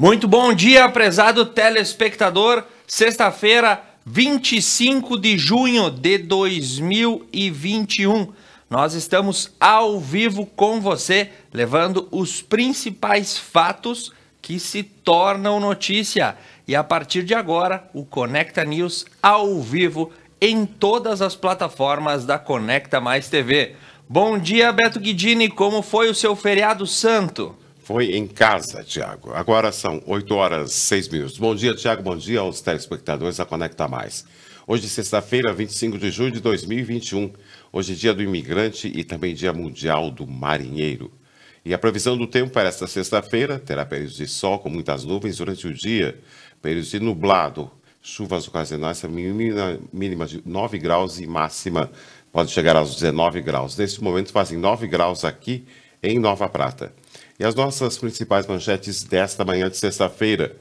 Muito bom dia, prezado telespectador. Sexta-feira, 25 de junho de 2021. Nós estamos ao vivo com você, levando os principais fatos que se tornam notícia. E a partir de agora, o Conecta News ao vivo em todas as plataformas da Conecta Mais TV. Bom dia, Beto Guidini. Como foi o seu feriado santo? foi em casa, Tiago. Agora são 8 horas 6 minutos. Bom dia, Tiago. Bom dia aos telespectadores da Conecta Mais. Hoje, sexta-feira, 25 de julho de 2021. Hoje, dia do imigrante e também dia mundial do marinheiro. E a previsão do tempo para esta sexta-feira terá períodos de sol com muitas nuvens durante o dia, períodos de nublado, chuvas ocasionais, mínima de 9 graus e máxima pode chegar aos 19 graus. Neste momento fazem 9 graus aqui em Nova Prata. E as nossas principais manchetes desta manhã de sexta-feira.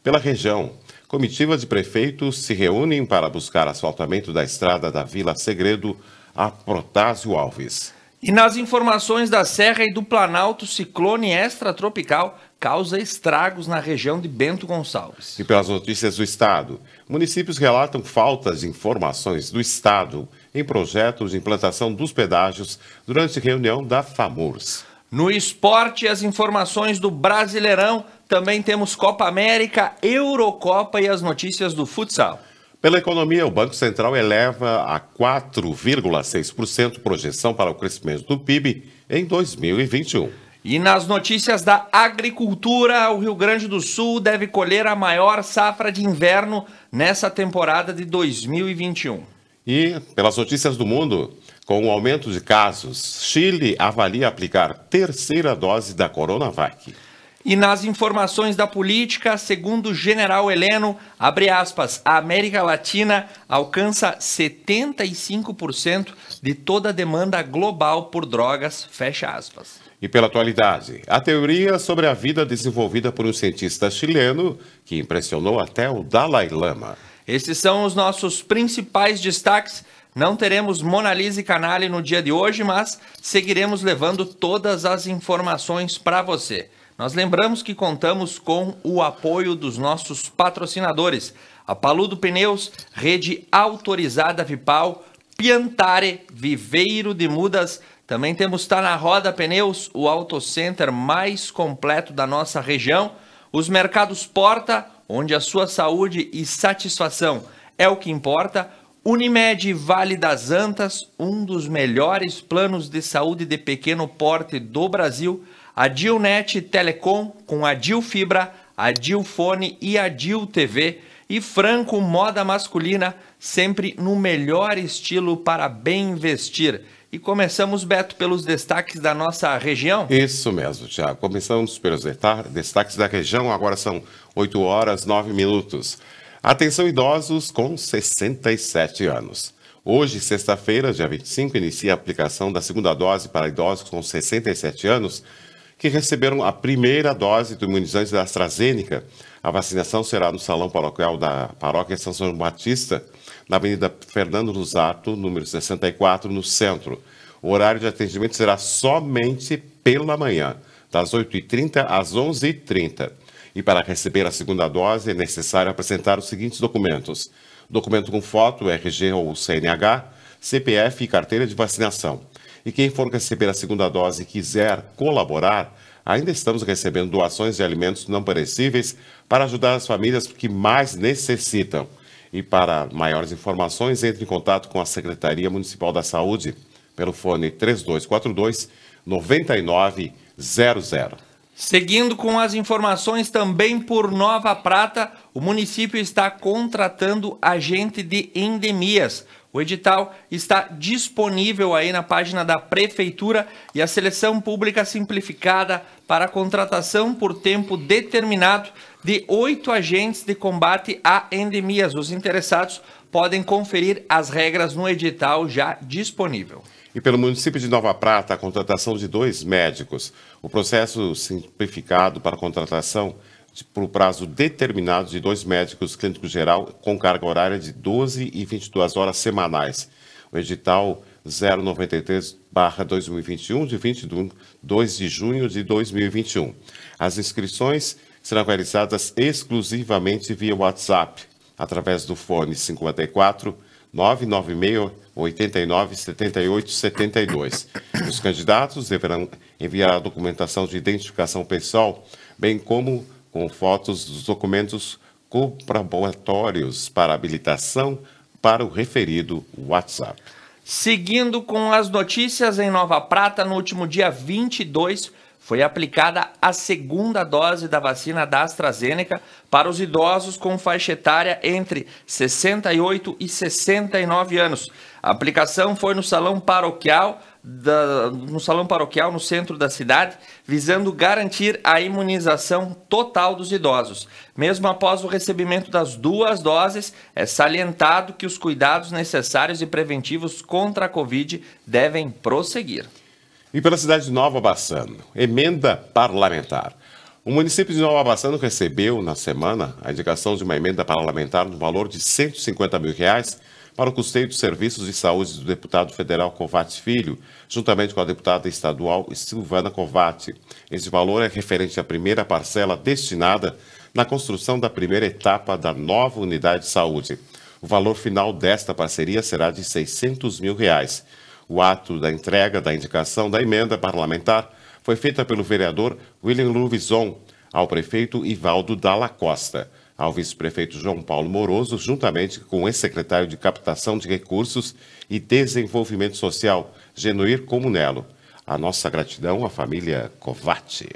Pela região, comitiva de prefeitos se reúnem para buscar asfaltamento da estrada da Vila Segredo a Protásio Alves. E nas informações da Serra e do Planalto, ciclone extratropical causa estragos na região de Bento Gonçalves. E pelas notícias do Estado, municípios relatam faltas de informações do Estado em projetos de implantação dos pedágios durante reunião da FAMURS. No esporte, as informações do Brasileirão. Também temos Copa América, Eurocopa e as notícias do futsal. Pela economia, o Banco Central eleva a 4,6% projeção para o crescimento do PIB em 2021. E nas notícias da agricultura, o Rio Grande do Sul deve colher a maior safra de inverno nessa temporada de 2021. E pelas notícias do mundo, com o aumento de casos, Chile avalia aplicar terceira dose da Coronavac. E nas informações da política, segundo o general Heleno, abre aspas, a América Latina alcança 75% de toda a demanda global por drogas, fecha aspas. E pela atualidade, a teoria sobre a vida desenvolvida por um cientista chileno que impressionou até o Dalai Lama. Esses são os nossos principais destaques. Não teremos Mona Lisa e Canale no dia de hoje, mas seguiremos levando todas as informações para você. Nós lembramos que contamos com o apoio dos nossos patrocinadores: a Paludo Pneus, rede autorizada Vipal, Piantare, Viveiro de Mudas. Também temos Tá na Roda Pneus, o auto center mais completo da nossa região. Os mercados Porta, onde a sua saúde e satisfação é o que importa Unimed Vale das Antas, um dos melhores planos de saúde de pequeno porte do Brasil, a Dilnet Telecom com a Dil Fibra, a Dil Fone e a Dil TV e Franco Moda Masculina, sempre no melhor estilo para bem vestir. E começamos, Beto, pelos destaques da nossa região? Isso mesmo, Tiago. Começamos pelos destaques da região, agora são 8 horas 9 minutos. Atenção idosos com 67 anos. Hoje, sexta-feira, dia 25, inicia a aplicação da segunda dose para idosos com 67 anos que receberam a primeira dose do imunizante da AstraZeneca. A vacinação será no Salão Paroquial da Paróquia São João Batista, na Avenida Fernando Luzato, número 64, no centro. O horário de atendimento será somente pela manhã, das 8h30 às 11h30. E para receber a segunda dose é necessário apresentar os seguintes documentos: documento com foto, RG ou CNH, CPF e carteira de vacinação. E quem for receber a segunda dose e quiser colaborar, ainda estamos recebendo doações de alimentos não perecíveis para ajudar as famílias que mais necessitam. E para maiores informações, entre em contato com a Secretaria Municipal da Saúde pelo fone 3242 9900. Seguindo com as informações também por Nova Prata, o município está contratando agente de endemias. O edital está disponível aí na página da Prefeitura e a seleção pública simplificada para a contratação por tempo determinado de oito agentes de combate a endemias. Os interessados podem conferir as regras no edital já disponível e pelo município de Nova Prata a contratação de dois médicos. O processo simplificado para a contratação de, por prazo determinado de dois médicos clínico geral com carga horária de 12 e 22 horas semanais. O edital 093-2021, de 22 de junho de 2021. As inscrições serão realizadas exclusivamente via WhatsApp, através do fone 54 996 89, 78, 72. Os candidatos deverão enviar a documentação de identificação pessoal, bem como com fotos dos documentos comprobatórios para habilitação para o referido WhatsApp. Seguindo com as notícias em Nova Prata, no último dia 22 foi aplicada a segunda dose da vacina da AstraZeneca para os idosos com faixa etária entre 68 e 69 anos. A aplicação foi no salão paroquial da, no salão paroquial no centro da cidade, visando garantir a imunização total dos idosos. Mesmo após o recebimento das duas doses, é salientado que os cuidados necessários e preventivos contra a Covid devem prosseguir. E pela cidade de Nova Bassano, emenda parlamentar. O município de Nova Bassano recebeu, na semana, a indicação de uma emenda parlamentar no valor de 150 mil reais para o custeio dos serviços de saúde do deputado federal Covate Filho, juntamente com a deputada estadual Silvana Covate. Esse valor é referente à primeira parcela destinada na construção da primeira etapa da nova unidade de saúde. O valor final desta parceria será de 600 mil reais. O ato da entrega da indicação da emenda parlamentar foi feita pelo vereador William Luvison ao prefeito Ivaldo Dalla Costa ao vice-prefeito João Paulo Moroso, juntamente com o ex-secretário de Captação de Recursos e Desenvolvimento Social, Genuir Comunello. A nossa gratidão à família Covatti.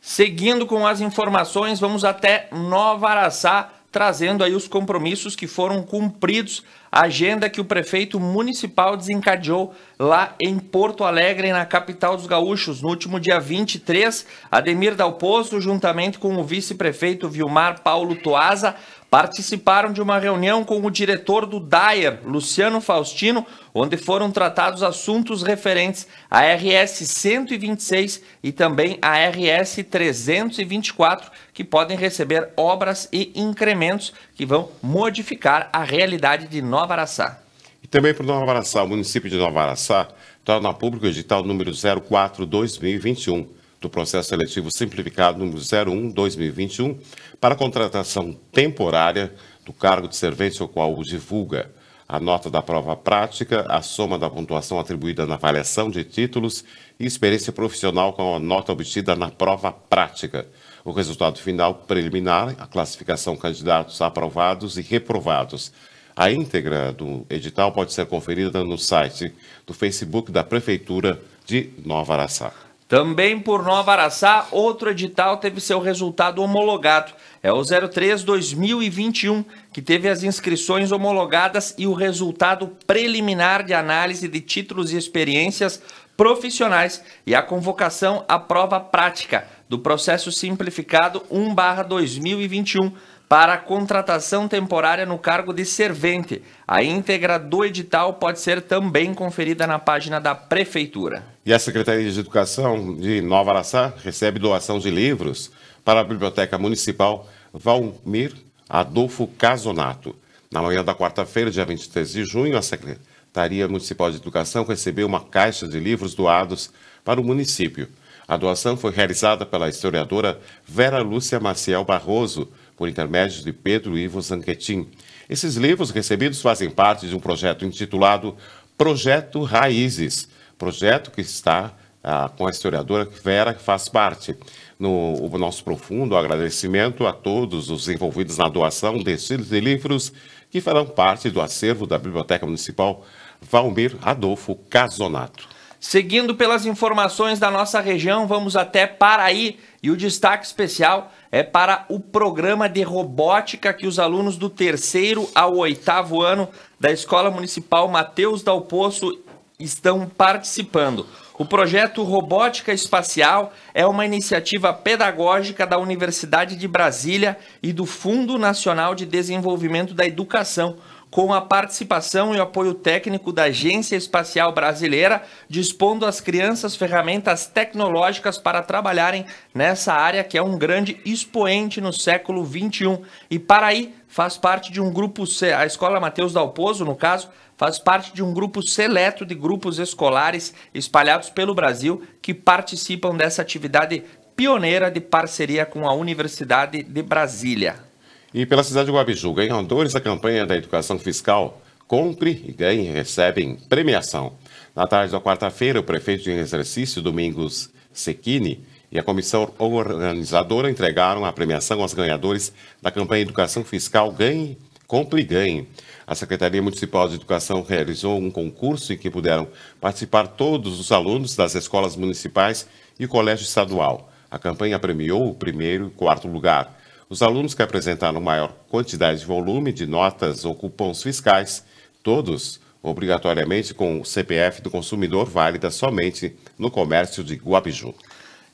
Seguindo com as informações, vamos até Nova Araçá, trazendo aí os compromissos que foram cumpridos agenda que o prefeito municipal desencadeou lá em Porto Alegre, na capital dos gaúchos, no último dia 23, Ademir Dalpozo, juntamente com o vice-prefeito Vilmar Paulo Toaza, participaram de uma reunião com o diretor do Dyer, Luciano Faustino, onde foram tratados assuntos referentes à RS 126 e também à RS 324, que podem receber obras e incrementos que vão modificar a realidade de Nova Araçá. E também para Nova Araçá, o município de Nova Araçá torna público o edital número 04-2021 do processo seletivo simplificado número 01-2021 para contratação temporária do cargo de servente, o qual o divulga a nota da prova prática, a soma da pontuação atribuída na avaliação de títulos e experiência profissional com a nota obtida na prova prática. O resultado final preliminar, a classificação candidatos aprovados e reprovados. A íntegra do edital pode ser conferida no site do Facebook da Prefeitura de Nova Araçá. Também por Nova Araçá, outro edital teve seu resultado homologado. É o 03-2021, que teve as inscrições homologadas e o resultado preliminar de análise de títulos e experiências profissionais e a convocação à prova prática do processo simplificado 1-2021 para contratação temporária no cargo de servente. A íntegra do edital pode ser também conferida na página da Prefeitura. E a Secretaria de Educação de Nova Araçá recebe doação de livros para a Biblioteca Municipal Valmir Adolfo Casonato. Na manhã da quarta-feira, dia 23 de junho, a Secretaria Municipal de Educação recebeu uma caixa de livros doados para o município. A doação foi realizada pela historiadora Vera Lúcia Maciel Barroso, por intermédio de Pedro Ivo Zanquetin. Esses livros recebidos fazem parte de um projeto intitulado Projeto Raízes, projeto que está ah, com a historiadora Vera, que faz parte. No, o nosso profundo agradecimento a todos os envolvidos na doação destes de livros que farão parte do acervo da Biblioteca Municipal Valmir Adolfo Casonato. Seguindo pelas informações da nossa região, vamos até Paraí e o destaque especial é para o programa de robótica que os alunos do terceiro ao oitavo ano da Escola Municipal Mateus Dal Poço estão participando. O projeto Robótica Espacial é uma iniciativa pedagógica da Universidade de Brasília e do Fundo Nacional de Desenvolvimento da Educação com a participação e o apoio técnico da Agência Espacial Brasileira, dispondo às crianças ferramentas tecnológicas para trabalharem nessa área que é um grande expoente no século XXI. E Paraí faz parte de um grupo, a Escola Matheus Dalposo, no caso, faz parte de um grupo seleto de grupos escolares espalhados pelo Brasil que participam dessa atividade pioneira de parceria com a Universidade de Brasília. E pela cidade de Guabiju, ganhadores da campanha da educação fiscal Compre e ganhe recebem premiação. Na tarde da quarta-feira, o prefeito de exercício, Domingos Sequini, e a comissão organizadora entregaram a premiação aos ganhadores da campanha Educação Fiscal Ganhe, Compre e Ganhe. A Secretaria Municipal de Educação realizou um concurso em que puderam participar todos os alunos das escolas municipais e colégio estadual. A campanha premiou o primeiro e quarto lugar. Os alunos que apresentaram maior quantidade de volume de notas ou cupons fiscais, todos obrigatoriamente com o CPF do consumidor válida somente no comércio de Guabiju.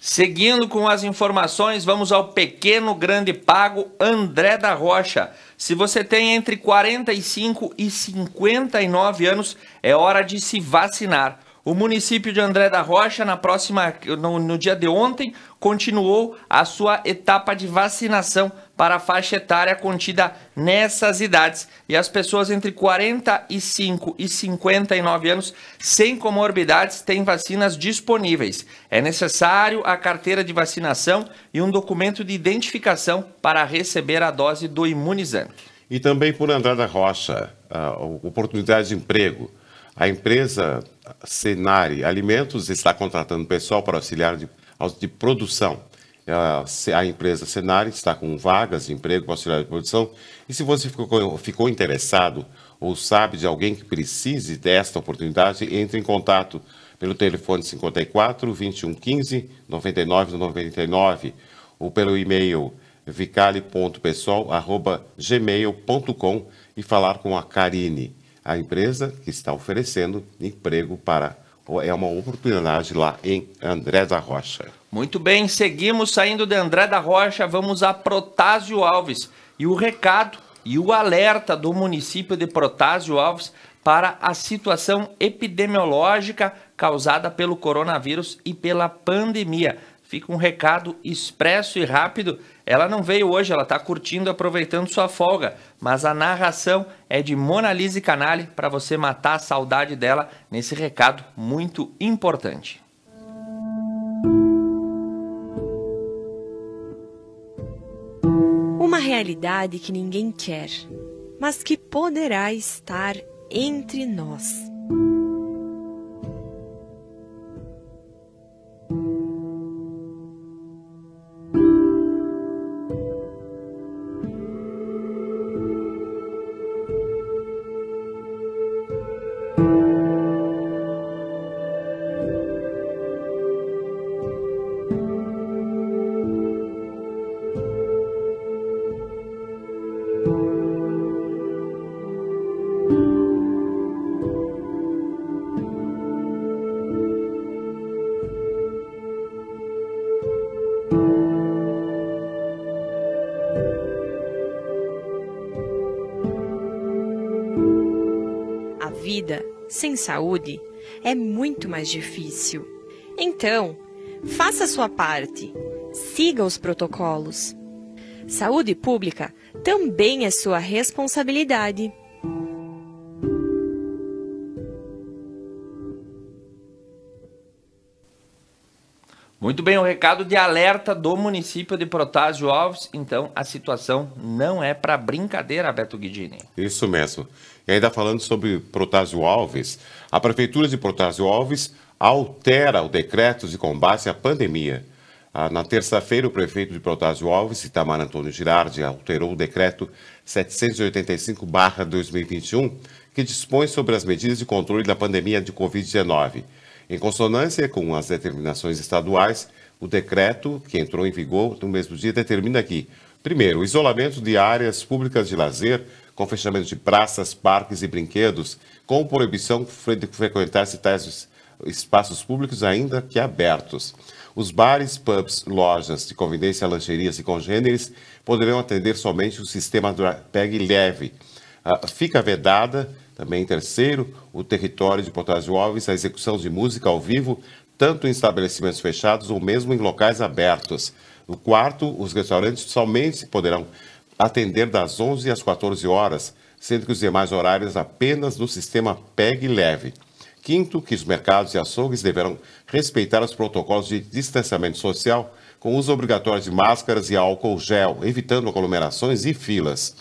Seguindo com as informações, vamos ao pequeno grande pago André da Rocha. Se você tem entre 45 e 59 anos, é hora de se vacinar. O município de André da Rocha, na próxima, no, no, dia de ontem, continuou a sua etapa de vacinação para a faixa etária contida nessas idades. E as pessoas entre 45 e 59 anos sem comorbidades têm vacinas disponíveis. É necessário a carteira de vacinação e um documento de identificação para receber a dose do imunizante. E também por André da Rocha, ah, oportunidades de emprego. A empresa Senari Alimentos está contratando pessoal para auxiliar de, de produção. É, a empresa Senari está com vagas de emprego para auxiliar de produção. E se você ficou, ficou interessado ou sabe de alguém que precise desta oportunidade, entre em contato pelo telefone 54 21 15 99 99 ou pelo e-mail vicale.pessoal.gmail.com e falar com a Karine a empresa que está oferecendo emprego para é uma oportunidade lá em André da Rocha. Muito bem, seguimos saindo de André da Rocha, vamos a Protásio Alves e o recado e o alerta do município de Protásio Alves para a situação epidemiológica causada pelo coronavírus e pela pandemia. Fica um recado expresso e rápido ela não veio hoje, ela está curtindo, aproveitando sua folga, mas a narração é de Mona Canale para você matar a saudade dela nesse recado muito importante. Uma realidade que ninguém quer, mas que poderá estar entre nós. sem saúde é muito mais difícil. Então, faça sua parte, siga os protocolos. Saúde pública também é sua responsabilidade. Muito bem, o um recado de alerta do município de Protásio Alves. Então, a situação não é para brincadeira, Beto Guidini. Isso mesmo. E ainda falando sobre Protásio Alves, a Prefeitura de Protásio Alves altera o decreto de combate à pandemia. Ah, na terça-feira, o prefeito de Protásio Alves, Itamar Antônio Girardi, alterou o decreto 785-2021, que dispõe sobre as medidas de controle da pandemia de Covid-19. Em consonância com as determinações estaduais, o decreto, que entrou em vigor no mesmo dia, determina que, primeiro, o isolamento de áreas públicas de lazer, com fechamento de praças, parques e brinquedos, com proibição de frequentar-se tais espaços públicos ainda que abertos. Os bares, pubs, lojas de conveniência, lancherias e congêneres poderão atender somente o sistema do PEG leve. Uh, fica vedada também em terceiro, o território de Potásio Alves, a execução de música ao vivo, tanto em estabelecimentos fechados ou mesmo em locais abertos. No quarto, os restaurantes somente poderão atender das 11 às 14 horas, sendo que os demais horários apenas no sistema PEG leve. Quinto, que os mercados e açougues deverão respeitar os protocolos de distanciamento social, com uso obrigatório de máscaras e álcool gel, evitando aglomerações e filas.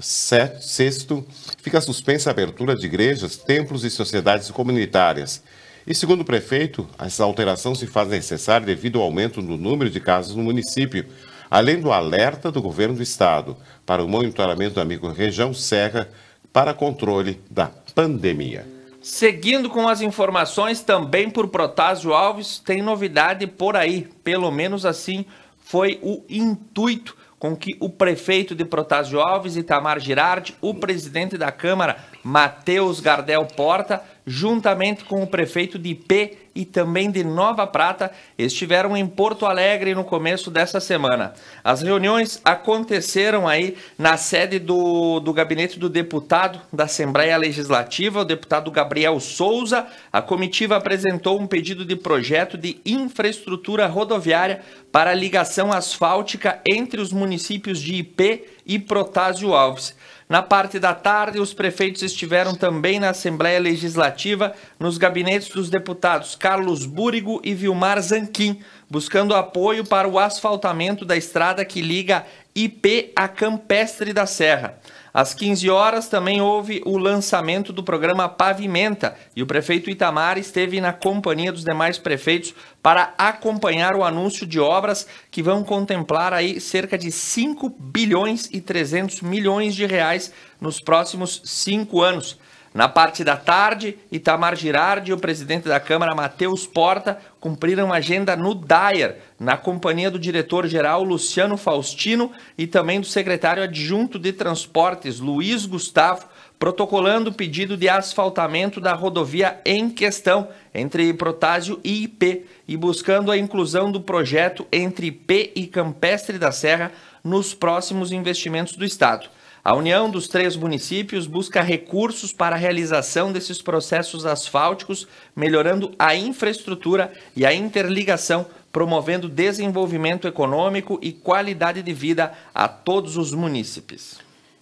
Sete, sexto, fica suspensa a abertura de igrejas, templos e sociedades comunitárias. E segundo o prefeito, essa alteração se faz necessária devido ao aumento do número de casos no município, além do alerta do governo do estado para o monitoramento da micro-região Serra para controle da pandemia. Seguindo com as informações, também por Protásio Alves, tem novidade por aí. Pelo menos assim foi o intuito com que o prefeito de Protásio Alves, Itamar Girardi, o presidente da Câmara, Matheus Gardel Porta, juntamente com o prefeito de IP e também de Nova Prata, estiveram em Porto Alegre no começo dessa semana. As reuniões aconteceram aí na sede do, do gabinete do deputado da Assembleia Legislativa, o deputado Gabriel Souza. A comitiva apresentou um pedido de projeto de infraestrutura rodoviária para ligação asfáltica entre os municípios de IP e Protásio Alves. Na parte da tarde, os prefeitos estiveram também na Assembleia Legislativa, nos gabinetes dos deputados Carlos Búrigo e Vilmar Zanquim, buscando apoio para o asfaltamento da estrada que liga IP a Campestre da Serra. Às 15 horas também houve o lançamento do programa Pavimenta e o prefeito Itamar esteve na companhia dos demais prefeitos para acompanhar o anúncio de obras que vão contemplar aí cerca de 5 bilhões e 300 milhões de reais nos próximos cinco anos. Na parte da tarde, Itamar Girardi e o presidente da Câmara, Matheus Porta, cumpriram agenda no Dyer na companhia do diretor-geral Luciano Faustino e também do secretário adjunto de Transportes Luiz Gustavo, protocolando o pedido de asfaltamento da rodovia em questão entre Protásio e IP e buscando a inclusão do projeto entre IP e Campestre da Serra nos próximos investimentos do Estado. A união dos três municípios busca recursos para a realização desses processos asfálticos, melhorando a infraestrutura e a interligação promovendo desenvolvimento econômico e qualidade de vida a todos os munícipes.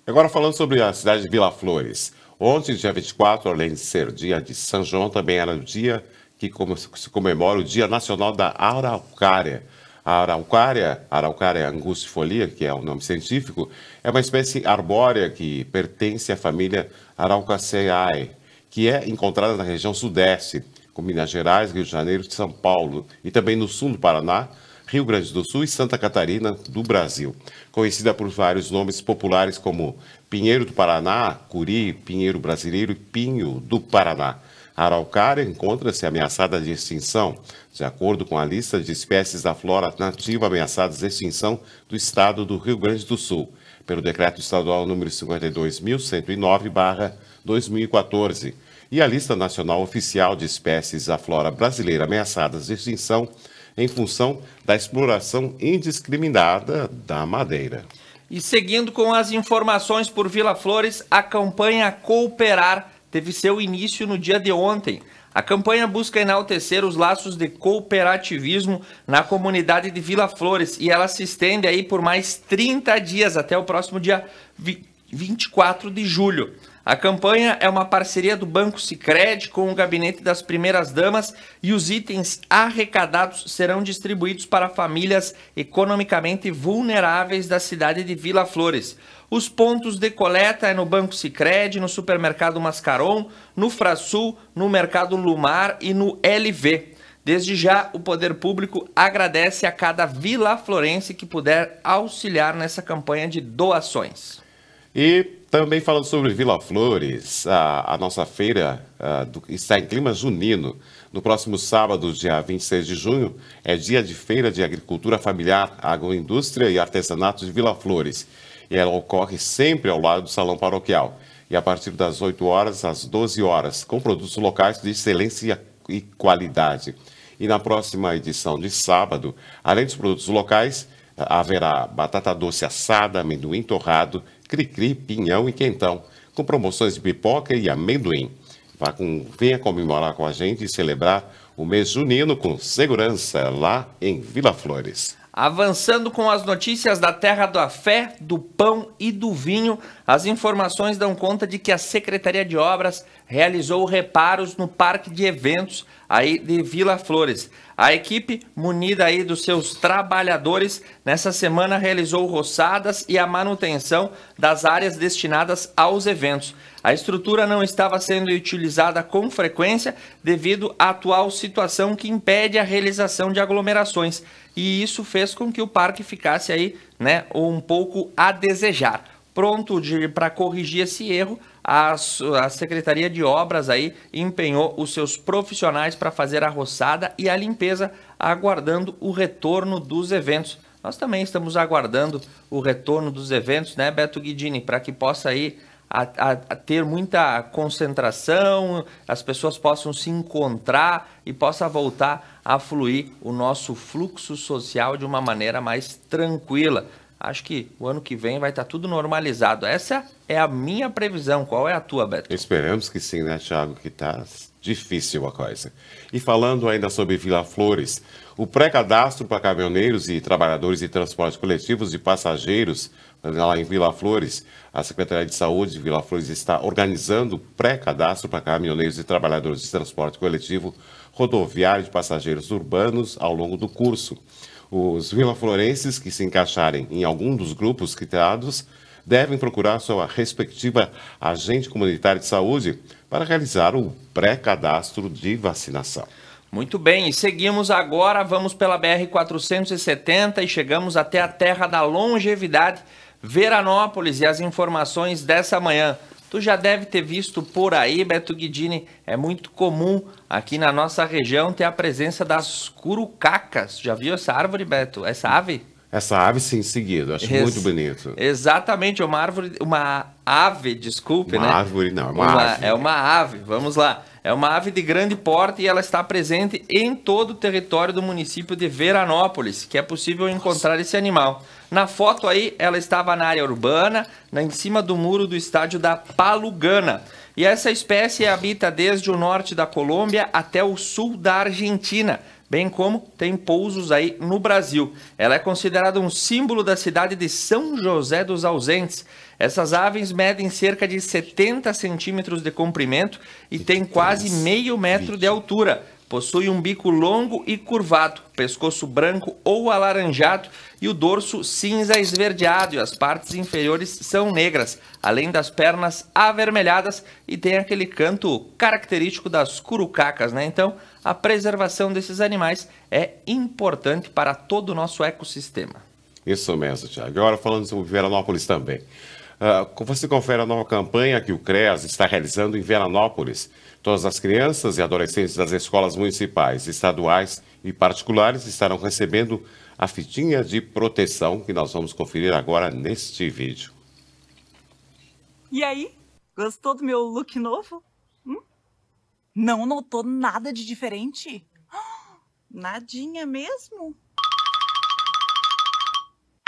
Agora falando sobre a cidade de Vila Flores. Ontem, dia 24, além de ser dia de São João, também era o dia que se comemora o Dia Nacional da Araucária. A araucária, araucária angustifolia, que é o nome científico, é uma espécie arbórea que pertence à família Araucaceae, que é encontrada na região sudeste com Minas Gerais, Rio de Janeiro, São Paulo e também no sul do Paraná, Rio Grande do Sul e Santa Catarina do Brasil. Conhecida por vários nomes populares como Pinheiro do Paraná, Curi, Pinheiro Brasileiro e Pinho do Paraná. A araucária encontra-se ameaçada de extinção, de acordo com a lista de espécies da flora nativa ameaçadas de extinção do estado do Rio Grande do Sul, pelo decreto estadual número 52109/2014 e a Lista Nacional Oficial de Espécies da Flora Brasileira Ameaçadas de Extinção em função da exploração indiscriminada da madeira. E seguindo com as informações por Vila Flores, a campanha Cooperar teve seu início no dia de ontem. A campanha busca enaltecer os laços de cooperativismo na comunidade de Vila Flores e ela se estende aí por mais 30 dias até o próximo dia 24 de julho. A campanha é uma parceria do Banco Sicredi com o Gabinete das Primeiras Damas e os itens arrecadados serão distribuídos para famílias economicamente vulneráveis da cidade de Vila Flores. Os pontos de coleta é no Banco Sicredi, no Supermercado Mascaron, no Frasul, no Mercado Lumar e no LV. Desde já, o poder público agradece a cada Vila Florense que puder auxiliar nessa campanha de doações. E também falando sobre Vila Flores, a, a nossa feira a, do, está em clima junino. No próximo sábado, dia 26 de junho, é dia de feira de agricultura familiar, agroindústria e artesanato de Vila Flores. E ela ocorre sempre ao lado do Salão Paroquial. E a partir das 8 horas às 12 horas, com produtos locais de excelência e qualidade. E na próxima edição de sábado, além dos produtos locais, haverá batata doce assada, amendoim torrado, Cricri, Pinhão e Quentão, com promoções de pipoca e amendoim. Vá com, venha comemorar com a gente e celebrar o mês junino com segurança lá em Vila Flores. Avançando com as notícias da terra da fé, do pão e do vinho, as informações dão conta de que a Secretaria de Obras realizou reparos no parque de eventos aí de Vila Flores. A equipe, munida aí dos seus trabalhadores, nessa semana realizou roçadas e a manutenção das áreas destinadas aos eventos. A estrutura não estava sendo utilizada com frequência devido à atual situação que impede a realização de aglomerações, e isso fez com que o parque ficasse aí, né, um pouco a desejar. Pronto para corrigir esse erro, a, a, Secretaria de Obras aí empenhou os seus profissionais para fazer a roçada e a limpeza, aguardando o retorno dos eventos. Nós também estamos aguardando o retorno dos eventos, né, Beto Guidini, para que possa aí a, a, a, ter muita concentração, as pessoas possam se encontrar e possa voltar a fluir o nosso fluxo social de uma maneira mais tranquila. Acho que o ano que vem vai estar tá tudo normalizado. Essa é a minha previsão. Qual é a tua, Beto? Esperamos que sim, né, Thiago? Que tá difícil a coisa. E falando ainda sobre Vila Flores, o pré-cadastro para caminhoneiros e trabalhadores de transportes coletivos de passageiros lá em Vila Flores, a Secretaria de Saúde de Vila Flores está organizando pré-cadastro para caminhoneiros e trabalhadores de transporte coletivo rodoviário de passageiros urbanos ao longo do curso. Os vilaflorenses que se encaixarem em algum dos grupos criados devem procurar sua respectiva agente comunitária de saúde para realizar o pré-cadastro de vacinação. Muito bem, seguimos agora, vamos pela BR 470 e chegamos até a terra da longevidade Veranópolis e as informações dessa manhã. Tu já deve ter visto por aí, Beto Guidini, é muito comum aqui na nossa região ter a presença das curucacas. Já viu essa árvore, Beto? Essa ave? Essa ave, sim, seguida. Acho Ex muito bonito. Exatamente, é uma árvore, uma ave, desculpe, uma né? Uma árvore, não, é uma, uma ave. É uma ave, vamos lá. É uma ave de grande porte e ela está presente em todo o território do município de Veranópolis, que é possível encontrar esse animal. Na foto aí, ela estava na área urbana, em cima do muro do estádio da Palugana. E essa espécie habita desde o norte da Colômbia até o sul da Argentina, bem como tem pousos aí no Brasil. Ela é considerada um símbolo da cidade de São José dos Ausentes essas aves medem cerca de 70 centímetros de comprimento e têm quase meio metro de altura. Possui um bico longo e curvado, pescoço branco ou alaranjado e o dorso cinza esverdeado e as partes inferiores são negras, além das pernas avermelhadas e tem aquele canto característico das curucacas, né? Então, a preservação desses animais é importante para todo o nosso ecossistema. Isso mesmo, Tiago. Agora falando sobre Veranópolis também. Uh, você confere a nova campanha que o CREAS está realizando em Veranópolis. Todas as crianças e adolescentes das escolas municipais, estaduais e particulares estarão recebendo a fitinha de proteção que nós vamos conferir agora neste vídeo. E aí? Gostou do meu look novo? Hum? Não notou nada de diferente? Nadinha mesmo?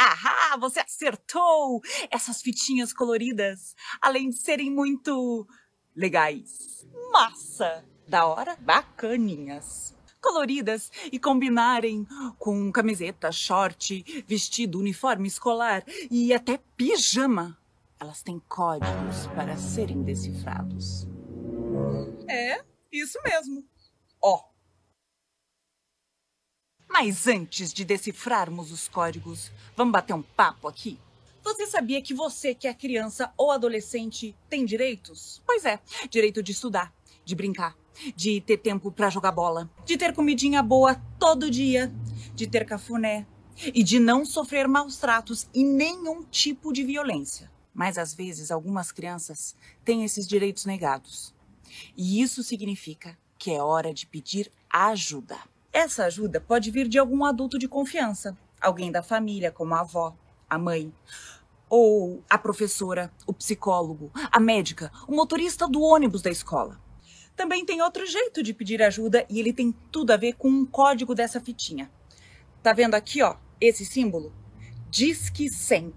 Ahá, você acertou! Essas fitinhas coloridas, além de serem muito legais, massa, da hora, bacaninhas coloridas e combinarem com camiseta, short, vestido, uniforme escolar e até pijama. Elas têm códigos para serem decifrados. Hum. É, isso mesmo. Ó, oh, mas antes de decifrarmos os códigos, vamos bater um papo aqui? Você sabia que você, que é criança ou adolescente, tem direitos? Pois é, direito de estudar, de brincar, de ter tempo para jogar bola, de ter comidinha boa todo dia, de ter cafuné e de não sofrer maus tratos e nenhum tipo de violência. Mas às vezes algumas crianças têm esses direitos negados. E isso significa que é hora de pedir ajuda. Essa ajuda pode vir de algum adulto de confiança, alguém da família, como a avó, a mãe, ou a professora, o psicólogo, a médica, o motorista do ônibus da escola. Também tem outro jeito de pedir ajuda e ele tem tudo a ver com um código dessa fitinha. Tá vendo aqui, ó, esse símbolo? diz que 100.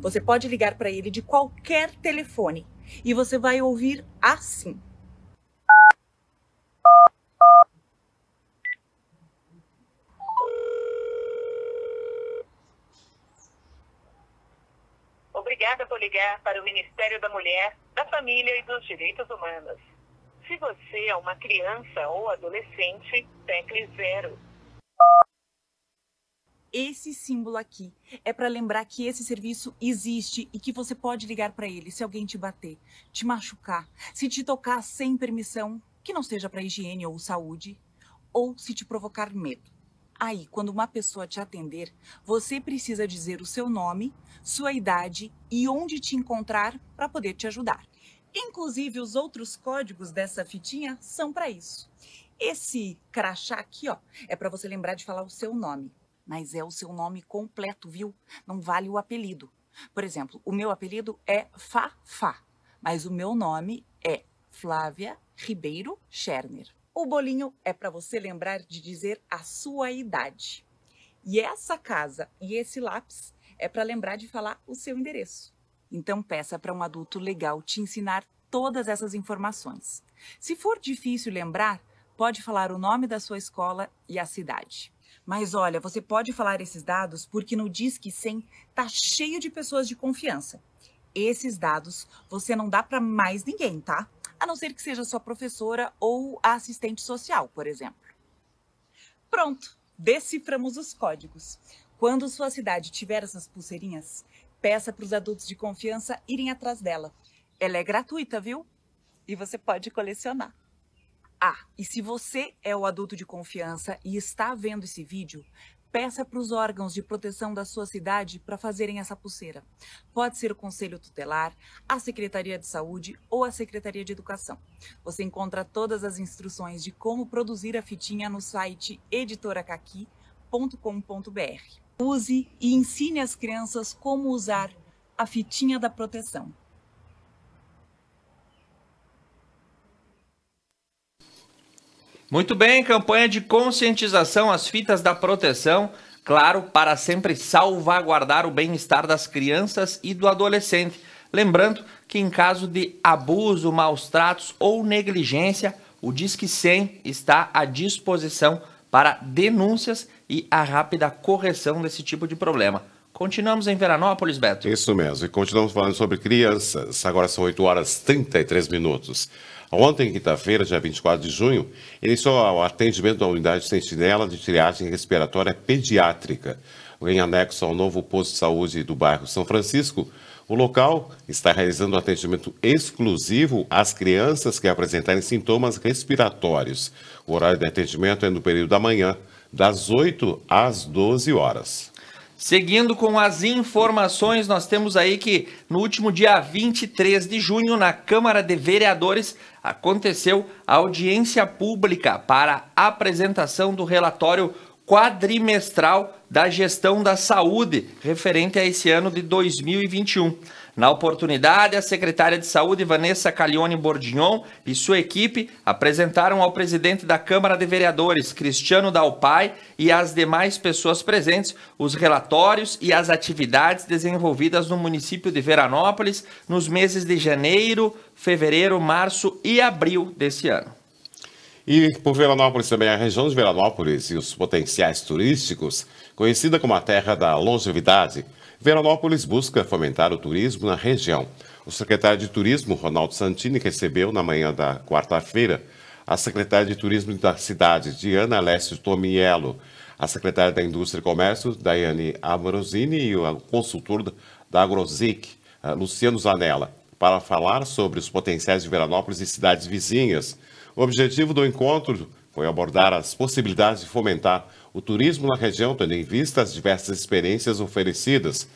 Você pode ligar para ele de qualquer telefone e você vai ouvir assim. obrigada por ligar para o Ministério da Mulher, da Família e dos Direitos Humanos. Se você é uma criança ou adolescente, tecle zero. Esse símbolo aqui é para lembrar que esse serviço existe e que você pode ligar para ele se alguém te bater, te machucar, se te tocar sem permissão, que não seja para higiene ou saúde, ou se te provocar medo. Aí, quando uma pessoa te atender, você precisa dizer o seu nome, sua idade e onde te encontrar para poder te ajudar. Inclusive, os outros códigos dessa fitinha são para isso. Esse crachá aqui, ó, é para você lembrar de falar o seu nome. Mas é o seu nome completo, viu? Não vale o apelido. Por exemplo, o meu apelido é Fafá, mas o meu nome é Flávia Ribeiro Scherner. O bolinho é para você lembrar de dizer a sua idade. E essa casa e esse lápis é para lembrar de falar o seu endereço. Então peça para um adulto legal te ensinar todas essas informações. Se for difícil lembrar, pode falar o nome da sua escola e a cidade. Mas olha, você pode falar esses dados porque no Disque 100 tá cheio de pessoas de confiança. Esses dados você não dá para mais ninguém, tá? a não ser que seja sua professora ou a assistente social, por exemplo. Pronto, deciframos os códigos. Quando sua cidade tiver essas pulseirinhas, peça para os adultos de confiança irem atrás dela. Ela é gratuita, viu? E você pode colecionar. Ah, e se você é o adulto de confiança e está vendo esse vídeo, Peça para os órgãos de proteção da sua cidade para fazerem essa pulseira. Pode ser o Conselho Tutelar, a Secretaria de Saúde ou a Secretaria de Educação. Você encontra todas as instruções de como produzir a fitinha no site editoracaqui.com.br. Use e ensine as crianças como usar a fitinha da proteção. Muito bem, campanha de conscientização às fitas da proteção, claro, para sempre salvaguardar o bem-estar das crianças e do adolescente. Lembrando que em caso de abuso, maus tratos ou negligência, o Disque 100 está à disposição para denúncias e a rápida correção desse tipo de problema. Continuamos em Veranópolis, Beto. Isso mesmo, e continuamos falando sobre crianças. Agora são 8 horas 33 minutos. Ontem, quinta-feira, dia 24 de junho, iniciou o atendimento da unidade Sentinela de triagem respiratória pediátrica, em anexo ao novo posto de saúde do bairro São Francisco. O local está realizando atendimento exclusivo às crianças que apresentarem sintomas respiratórios. O horário de atendimento é no período da manhã, das 8 às 12 horas. Seguindo com as informações, nós temos aí que no último dia 23 de junho, na Câmara de Vereadores, aconteceu a audiência pública para apresentação do relatório quadrimestral da gestão da saúde referente a esse ano de 2021. Na oportunidade, a secretária de Saúde, Vanessa Calione Bordignon, e sua equipe apresentaram ao presidente da Câmara de Vereadores, Cristiano Dalpai, e às demais pessoas presentes os relatórios e as atividades desenvolvidas no município de Veranópolis nos meses de janeiro, fevereiro, março e abril desse ano. E por Veranópolis também, a região de Veranópolis e os potenciais turísticos, conhecida como a terra da longevidade, Veranópolis busca fomentar o turismo na região. O secretário de Turismo, Ronaldo Santini, recebeu na manhã da quarta-feira a secretária de Turismo da cidade, Diana Alessio Tomiello, a secretária da Indústria e Comércio, Daiane Amorosini, e o consultor da AgroZic, eh, Luciano Zanella, para falar sobre os potenciais de Veranópolis e cidades vizinhas. O objetivo do encontro foi abordar as possibilidades de fomentar o turismo na região tendo em vista as diversas experiências oferecidas.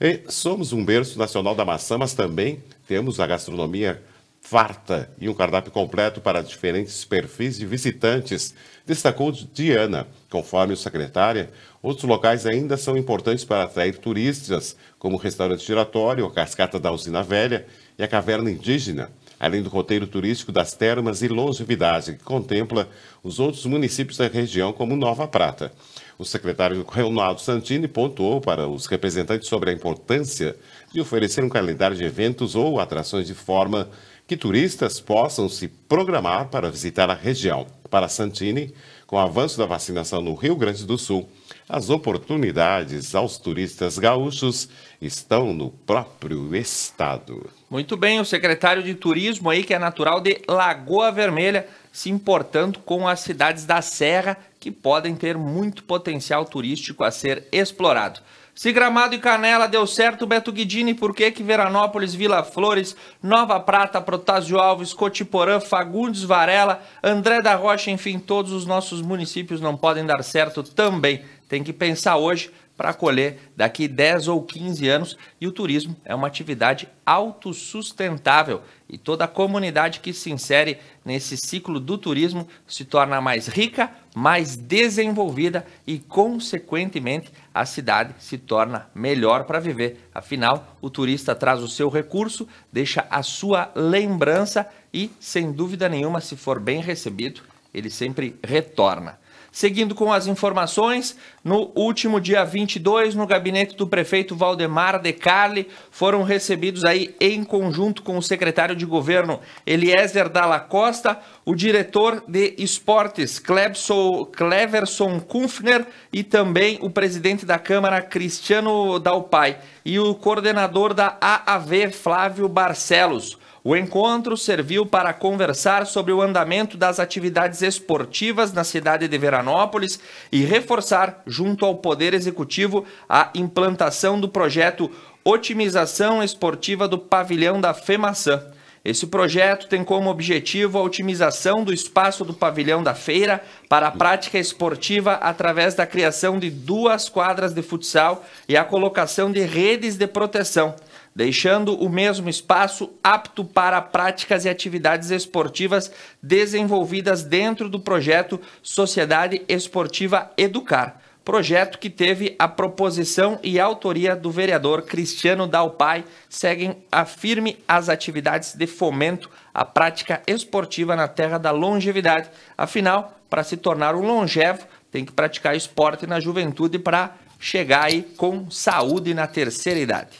E somos um berço nacional da maçã, mas também temos a gastronomia farta e um cardápio completo para diferentes perfis de visitantes, destacou Diana. Conforme o secretária, outros locais ainda são importantes para atrair turistas, como o restaurante giratório, a cascata da usina velha e a caverna indígena além do roteiro turístico das termas e longevidade, que contempla os outros municípios da região, como Nova Prata. O secretário Ronaldo Santini pontuou para os representantes sobre a importância de oferecer um calendário de eventos ou atrações de forma que turistas possam se programar para visitar a região. Para Santini, com o avanço da vacinação no Rio Grande do Sul, as oportunidades aos turistas gaúchos estão no próprio estado. Muito bem, o secretário de Turismo aí, que é natural de Lagoa Vermelha, se importando com as cidades da Serra, que podem ter muito potencial turístico a ser explorado. Se Gramado e Canela deu certo, Beto Guidini, por que que Veranópolis, Vila Flores, Nova Prata, Protásio Alves, Cotiporã, Fagundes, Varela, André da Rocha, enfim, todos os nossos municípios não podem dar certo também. Tem que pensar hoje para colher daqui 10 ou 15 anos. E o turismo é uma atividade autossustentável e toda a comunidade que se insere nesse ciclo do turismo se torna mais rica, mais desenvolvida e, consequentemente, a cidade se torna melhor para viver. Afinal, o turista traz o seu recurso, deixa a sua lembrança e, sem dúvida nenhuma, se for bem recebido, ele sempre retorna. Seguindo com as informações, no último dia 22, no gabinete do prefeito Valdemar De Carli, foram recebidos aí em conjunto com o secretário de governo Eliezer Dalla Costa, o diretor de esportes Clebson, Cleverson Kunfner e também o presidente da Câmara Cristiano Dalpai e o coordenador da AAV Flávio Barcelos. O encontro serviu para conversar sobre o andamento das atividades esportivas na cidade de Veranópolis e reforçar, junto ao Poder Executivo, a implantação do projeto Otimização Esportiva do Pavilhão da FEMAÇã. Esse projeto tem como objetivo a otimização do espaço do pavilhão da feira para a prática esportiva através da criação de duas quadras de futsal e a colocação de redes de proteção deixando o mesmo espaço apto para práticas e atividades esportivas desenvolvidas dentro do projeto Sociedade Esportiva Educar. Projeto que teve a proposição e autoria do vereador Cristiano Dalpai, seguem a firme as atividades de fomento à prática esportiva na terra da longevidade. Afinal, para se tornar um longevo, tem que praticar esporte na juventude para chegar aí com saúde na terceira idade.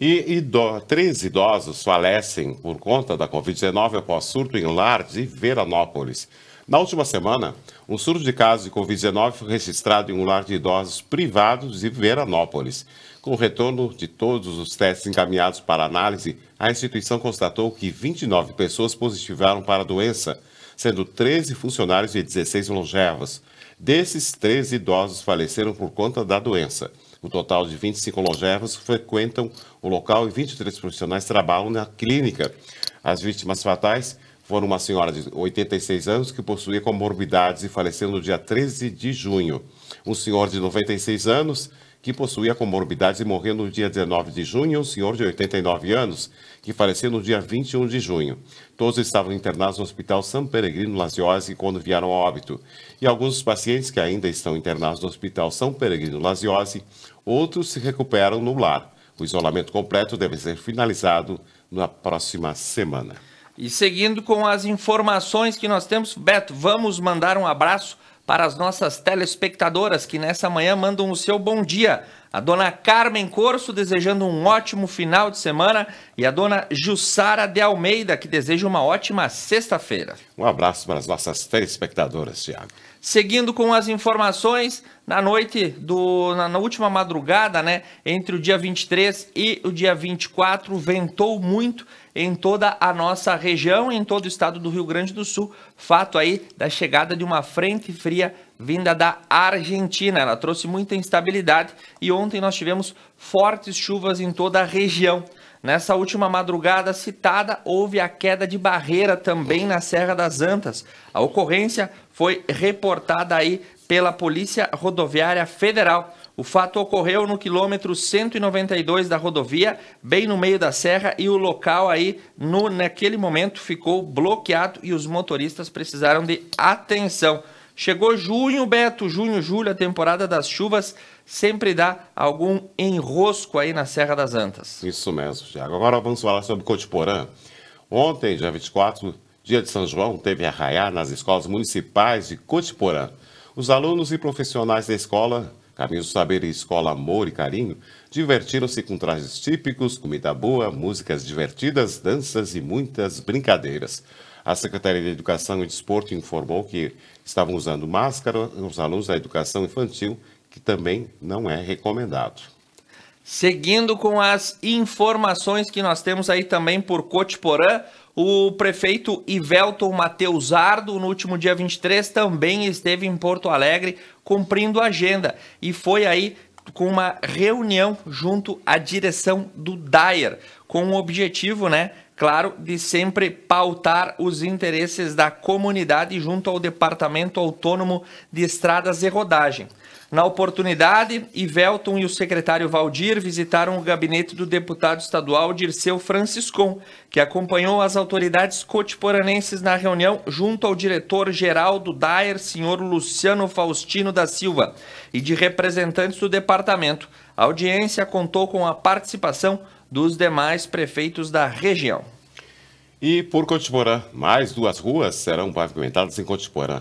E, e três idosos falecem por conta da Covid-19 após surto em lar de Veranópolis. Na última semana, um surto de casos de Covid-19 foi registrado em um lar de idosos privados de Veranópolis. Com o retorno de todos os testes encaminhados para análise, a instituição constatou que 29 pessoas positivaram para a doença, sendo 13 funcionários e 16 longevas. Desses, 13 idosos faleceram por conta da doença. O total de 25 longevas frequentam o local e 23 profissionais trabalham na clínica. As vítimas fatais foram uma senhora de 86 anos que possuía comorbidades e faleceu no dia 13 de junho. Um senhor de 96 anos que possuía comorbidades e morreu no dia 19 de junho, e um senhor de 89 anos, que faleceu no dia 21 de junho. Todos estavam internados no Hospital São Peregrino Laziose quando vieram a óbito. E alguns pacientes que ainda estão internados no Hospital São Peregrino Laziose Outros se recuperam no lar. O isolamento completo deve ser finalizado na próxima semana. E seguindo com as informações que nós temos, Beto, vamos mandar um abraço para as nossas telespectadoras que nessa manhã mandam o seu bom dia. A dona Carmen Corso desejando um ótimo final de semana e a dona Jussara de Almeida que deseja uma ótima sexta-feira. Um abraço para as nossas telespectadoras, Tiago. Seguindo com as informações, na noite do. Na, na, última madrugada, né? Entre o dia 23 e o dia 24, ventou muito em toda a nossa região, em todo o estado do Rio Grande do Sul. Fato aí da chegada de uma frente fria vinda da Argentina. Ela trouxe muita instabilidade e ontem nós tivemos fortes chuvas em toda a região. Nessa última madrugada citada, houve a queda de barreira também na Serra das Antas. A ocorrência foi reportada aí pela Polícia Rodoviária Federal. O fato ocorreu no quilômetro 192 da rodovia, bem no meio da serra, e o local aí, no, naquele momento, ficou bloqueado e os motoristas precisaram de atenção. Chegou junho, Beto, junho, julho, a temporada das chuvas sempre dá algum enrosco aí na Serra das Antas. Isso mesmo, Tiago. Agora vamos falar sobre Cotiporã. Ontem, dia 24, dia de São João, teve arraiar nas escolas municipais de Cotiporã. Os alunos e profissionais da escola Caminhos do Saber e Escola Amor e Carinho divertiram-se com trajes típicos, comida boa, músicas divertidas, danças e muitas brincadeiras. A Secretaria de Educação e Desporto informou que estavam usando máscara os alunos da educação infantil, que também não é recomendado. Seguindo com as informações que nós temos aí também por Cotiporã, o prefeito Ivelton Mateus Ardo, no último dia 23, também esteve em Porto Alegre cumprindo a agenda e foi aí com uma reunião junto à direção do Dyer, com o objetivo, né, claro, de sempre pautar os interesses da comunidade junto ao Departamento Autônomo de Estradas e Rodagem. Na oportunidade, Ivelton e o secretário Valdir visitaram o gabinete do deputado estadual Dirceu Franciscon, que acompanhou as autoridades cotiporanenses na reunião junto ao diretor-geral do DAER, senhor Luciano Faustino da Silva, e de representantes do departamento. A audiência contou com a participação dos demais prefeitos da região. E por Cotiporã, mais duas ruas serão pavimentadas em Cotiporã.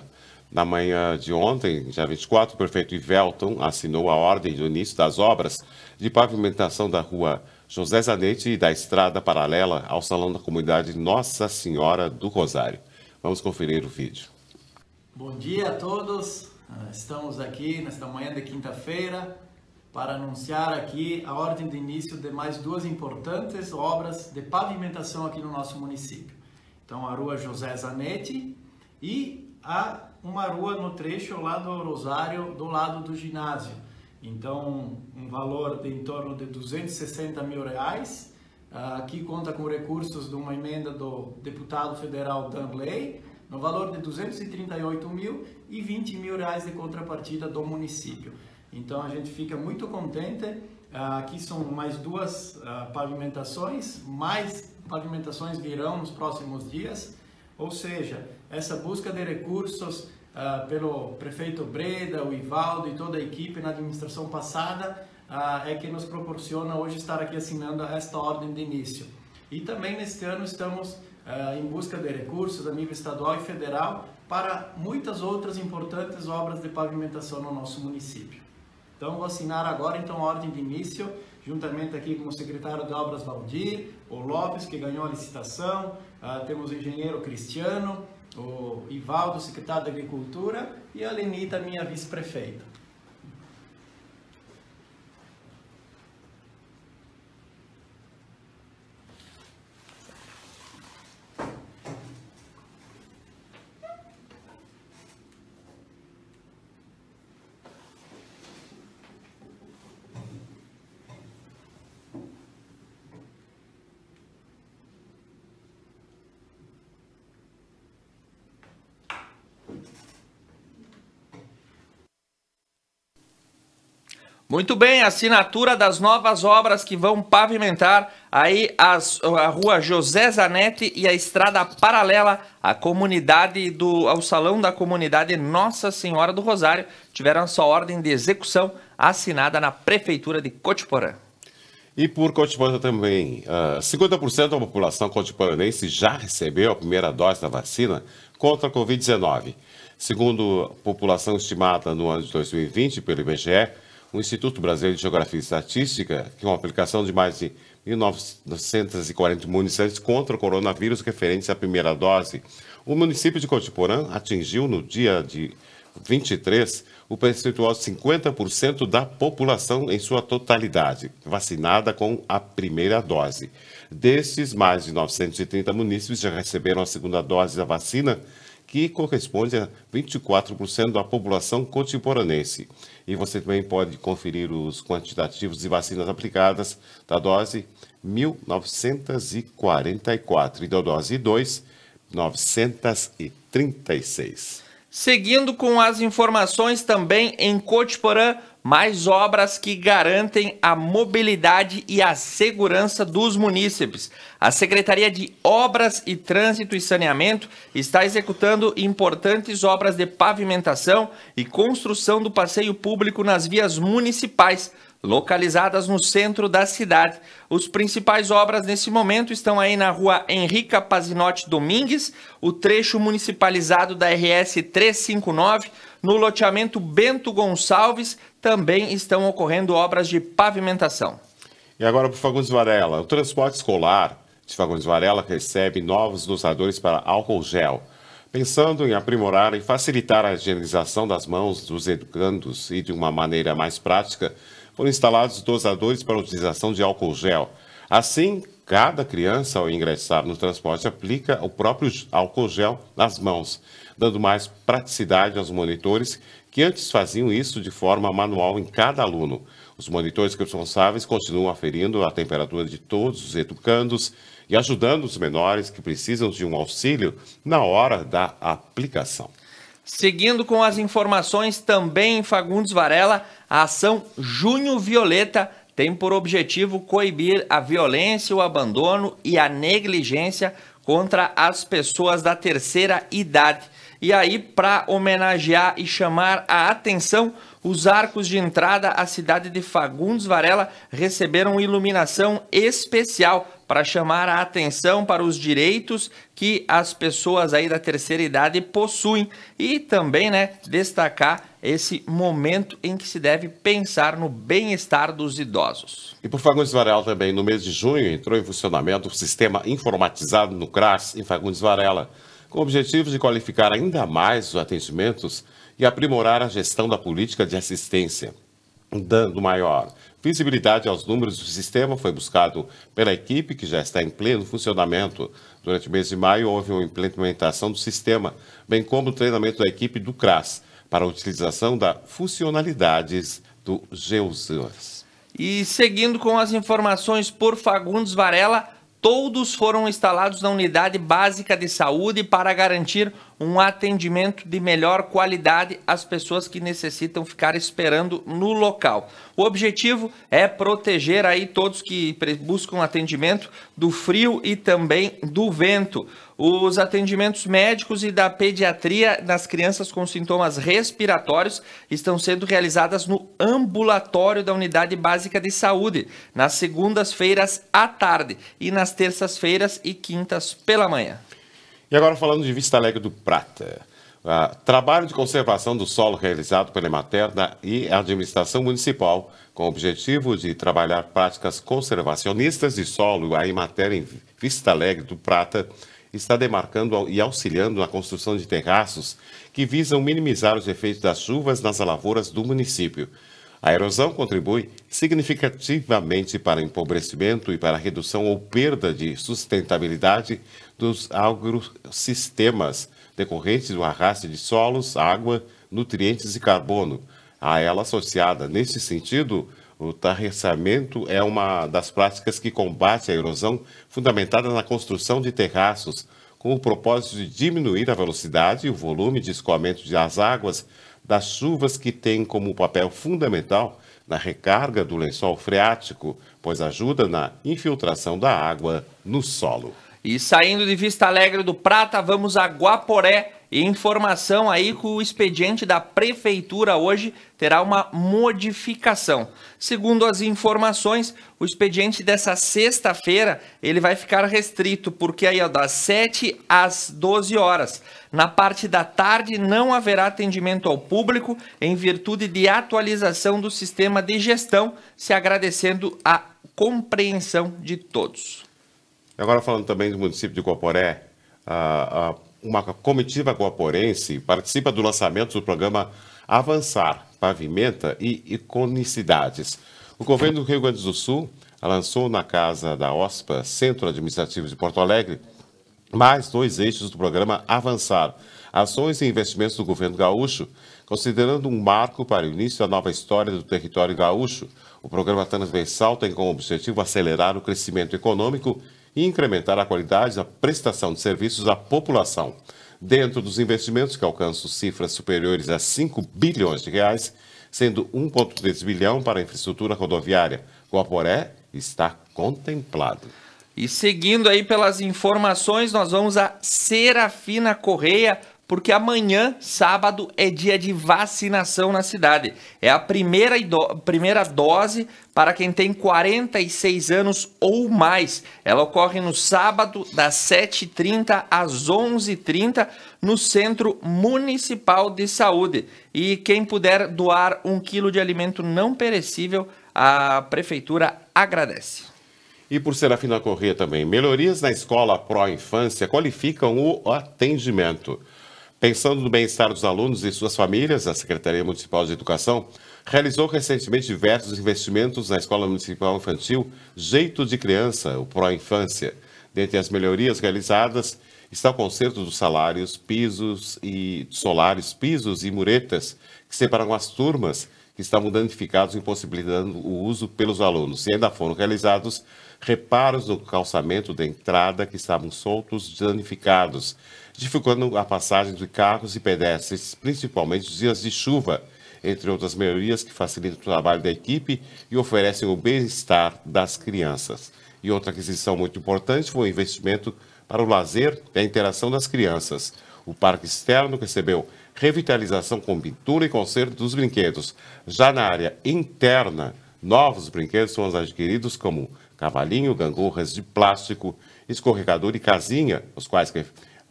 Na manhã de ontem, dia 24, o prefeito Ivelton assinou a ordem do início das obras de pavimentação da rua José Zanetti e da estrada paralela ao Salão da Comunidade Nossa Senhora do Rosário. Vamos conferir o vídeo. Bom dia a todos. Ah, estamos aqui nesta manhã de quinta-feira para anunciar aqui a ordem de início de mais duas importantes obras de pavimentação aqui no nosso município. Então, a rua José Zanetti e a uma rua no trecho lá do Rosário, do lado do ginásio. Então, um valor de em torno de 260 mil reais. Ah, aqui conta com recursos de uma emenda do deputado federal Danley, no valor de 238 mil e 20 mil reais de contrapartida do município. Então, a gente fica muito contente. Ah, aqui são mais duas ah, pavimentações, mais pavimentações virão nos próximos dias, ou seja, essa busca de recursos uh, pelo prefeito Breda, o Ivaldo e toda a equipe na administração passada uh, é que nos proporciona hoje estar aqui assinando esta ordem de início. E também neste ano estamos ah, em busca de recursos a nível estadual e federal para muitas outras importantes obras de pavimentação no nosso município. Então vou assinar agora então a ordem de início, juntamente aqui com o secretário de obras Valdir, o Lopes que ganhou a licitação, uh, temos o engenheiro Cristiano, o Ivaldo, secretário da Agricultura, e a Lenita, minha vice-prefeita. Muito bem, assinatura das novas obras que vão pavimentar aí as, a rua José Zanetti e a estrada paralela à comunidade do ao salão da comunidade Nossa Senhora do Rosário tiveram sua ordem de execução assinada na prefeitura de Cotiporã. E por Cotiporã também, uh, ah, 50% da população cotiporanense já recebeu a primeira dose da vacina contra a Covid-19. Segundo a população estimada no ano de 2020 pelo IBGE, o Instituto Brasileiro de Geografia e Estatística, que é uma aplicação de mais de 1.940 municípios contra o coronavírus referentes à primeira dose. O município de Cotiporã atingiu no dia de 23 o percentual de 50% da população em sua totalidade vacinada com a primeira dose. Destes, mais de 930 municípios já receberam a segunda dose da vacina que corresponde a 24% da população contemporanense. E você também pode conferir os quantitativos de vacinas aplicadas da dose 1944 e da dose 2, 936. Seguindo com as informações também em Cotiporã, mais obras que garantem a mobilidade e a segurança dos munícipes. A Secretaria de Obras e Trânsito e Saneamento está executando importantes obras de pavimentação e construção do passeio público nas vias municipais. Localizadas no centro da cidade. Os principais obras nesse momento estão aí na rua Henrica Pazinotti Domingues, o trecho municipalizado da RS 359, no loteamento Bento Gonçalves, também estão ocorrendo obras de pavimentação. E agora para Fagundes Varela. O transporte escolar de Fagundes Varela recebe novos dosadores para álcool gel. Pensando em aprimorar e facilitar a higienização das mãos dos educandos e de uma maneira mais prática, foram instalados dosadores para utilização de álcool gel. Assim, cada criança, ao ingressar no transporte, aplica o próprio álcool gel nas mãos, dando mais praticidade aos monitores que antes faziam isso de forma manual em cada aluno. Os monitores responsáveis continuam aferindo a temperatura de todos os educandos e ajudando os menores que precisam de um auxílio na hora da aplicação. Seguindo com as informações, também em Fagundes Varela, a ação Junho Violeta tem por objetivo coibir a violência, o abandono e a negligência contra as pessoas da terceira idade. E aí, para homenagear e chamar a atenção, os arcos de entrada à cidade de Fagundes Varela receberam iluminação especial para chamar a atenção para os direitos que as pessoas aí da terceira idade possuem e também, né, destacar esse momento em que se deve pensar no bem-estar dos idosos. E por Fagundes Varela também, no mês de junho entrou em funcionamento o sistema informatizado no CRAS em Fagundes Varela com o objetivo de qualificar ainda mais os atendimentos e aprimorar a gestão da política de assistência, dando maior visibilidade aos números do sistema foi buscado pela equipe, que já está em pleno funcionamento. Durante o mês de maio, houve uma implementação do sistema, bem como o treinamento da equipe do CRAS para a utilização das funcionalidades do GeoSUS. E seguindo com as informações por Fagundes Varela, todos foram instalados na unidade básica de saúde para garantir um atendimento de melhor qualidade às pessoas que necessitam ficar esperando no local. O objetivo é proteger aí todos que buscam atendimento do frio e também do vento. Os atendimentos médicos e da pediatria nas crianças com sintomas respiratórios estão sendo realizados no ambulatório da Unidade Básica de Saúde, nas segundas-feiras à tarde e nas terças-feiras e quintas pela manhã. E agora falando de Vista Alegre do Prata. Uh, trabalho de conservação do solo realizado pela Ematerna e a administração municipal, com o objetivo de trabalhar práticas conservacionistas de solo, a Ematerna em Vista Alegre do Prata está demarcando e auxiliando na construção de terraços que visam minimizar os efeitos das chuvas nas lavouras do município. A erosão contribui significativamente para o empobrecimento e para a redução ou perda de sustentabilidade dos agrosistemas decorrentes do arraste de solos, água, nutrientes e carbono. A ela associada, nesse sentido, o tarreçamento é uma das práticas que combate a erosão, fundamentada na construção de terraços, com o propósito de diminuir a velocidade e o volume de escoamento das águas das chuvas que têm como papel fundamental na recarga do lençol freático, pois ajuda na infiltração da água no solo. E saindo de Vista Alegre do Prata, vamos a Guaporé. Informação aí que o expediente da prefeitura hoje terá uma modificação. Segundo as informações, o expediente dessa sexta-feira ele vai ficar restrito, porque aí das 7 às 12 horas. Na parte da tarde não haverá atendimento ao público em virtude de atualização do sistema de gestão, se agradecendo a compreensão de todos. Agora falando também do município de Guaporé, a, a, uma comitiva guaporense participa do lançamento do programa Avançar, Pavimenta e Iconicidades. O governo do Rio Grande do Sul lançou na casa da OSPA, Centro Administrativo de Porto Alegre, mais dois eixos do programa Avançar, ações e investimentos do governo gaúcho, considerando um marco para o início da nova história do território gaúcho. O programa transversal tem como objetivo acelerar o crescimento econômico e e incrementar a qualidade da prestação de serviços à população. Dentro dos investimentos que alcançam cifras superiores a 5 bilhões de reais, sendo 1,3 bilhão para a infraestrutura rodoviária, Guaporé está contemplado. E seguindo aí pelas informações, nós vamos a Serafina Correia porque amanhã, sábado, é dia de vacinação na cidade. É a primeira, primeira dose para quem tem 46 anos ou mais. Ela ocorre no sábado, das 7h30 às 11h30, no Centro Municipal de Saúde. E quem puder doar um quilo de alimento não perecível, a Prefeitura agradece. E por Serafina Corrêa também, melhorias na escola pró-infância qualificam o atendimento. Pensando no bem-estar dos alunos e suas famílias, a Secretaria Municipal de Educação realizou recentemente diversos investimentos na Escola Municipal Infantil Jeito de Criança, o Pro Infância. Dentre as melhorias realizadas está o conserto dos salários, pisos e solares, pisos e muretas que separam as turmas que estavam danificados, impossibilitando o uso pelos alunos. E ainda foram realizados reparos no calçamento da entrada que estavam soltos, danificados dificultando a passagem de carros e pedestres, principalmente nos dias de chuva, entre outras melhorias que facilitam o trabalho da equipe e oferecem o bem-estar das crianças. E outra aquisição muito importante foi o investimento para o lazer e a interação das crianças. O parque externo recebeu revitalização com pintura e conserto dos brinquedos. Já na área interna, novos brinquedos são adquiridos como cavalinho, gangorras de plástico, escorregador e casinha, os quais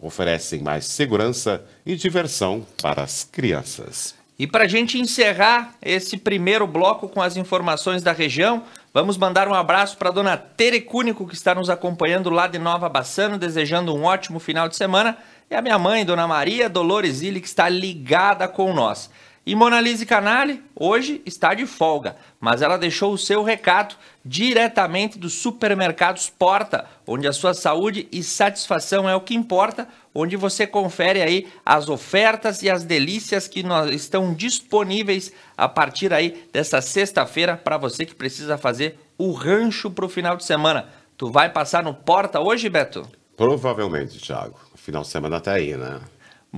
oferecem mais segurança e diversão para as crianças. E para a gente encerrar esse primeiro bloco com as informações da região, vamos mandar um abraço para a dona Tere Cúnico, que está nos acompanhando lá de Nova Bassano, desejando um ótimo final de semana, e a minha mãe, dona Maria Dolores Illy que está ligada com nós. E Monalise Canali hoje está de folga, mas ela deixou o seu recado diretamente dos supermercados Porta, onde a sua saúde e satisfação é o que importa, onde você confere aí as ofertas e as delícias que estão disponíveis a partir aí dessa sexta-feira para você que precisa fazer o rancho para o final de semana. Tu vai passar no Porta hoje, Beto? Provavelmente, Thiago. Final de semana está aí, né?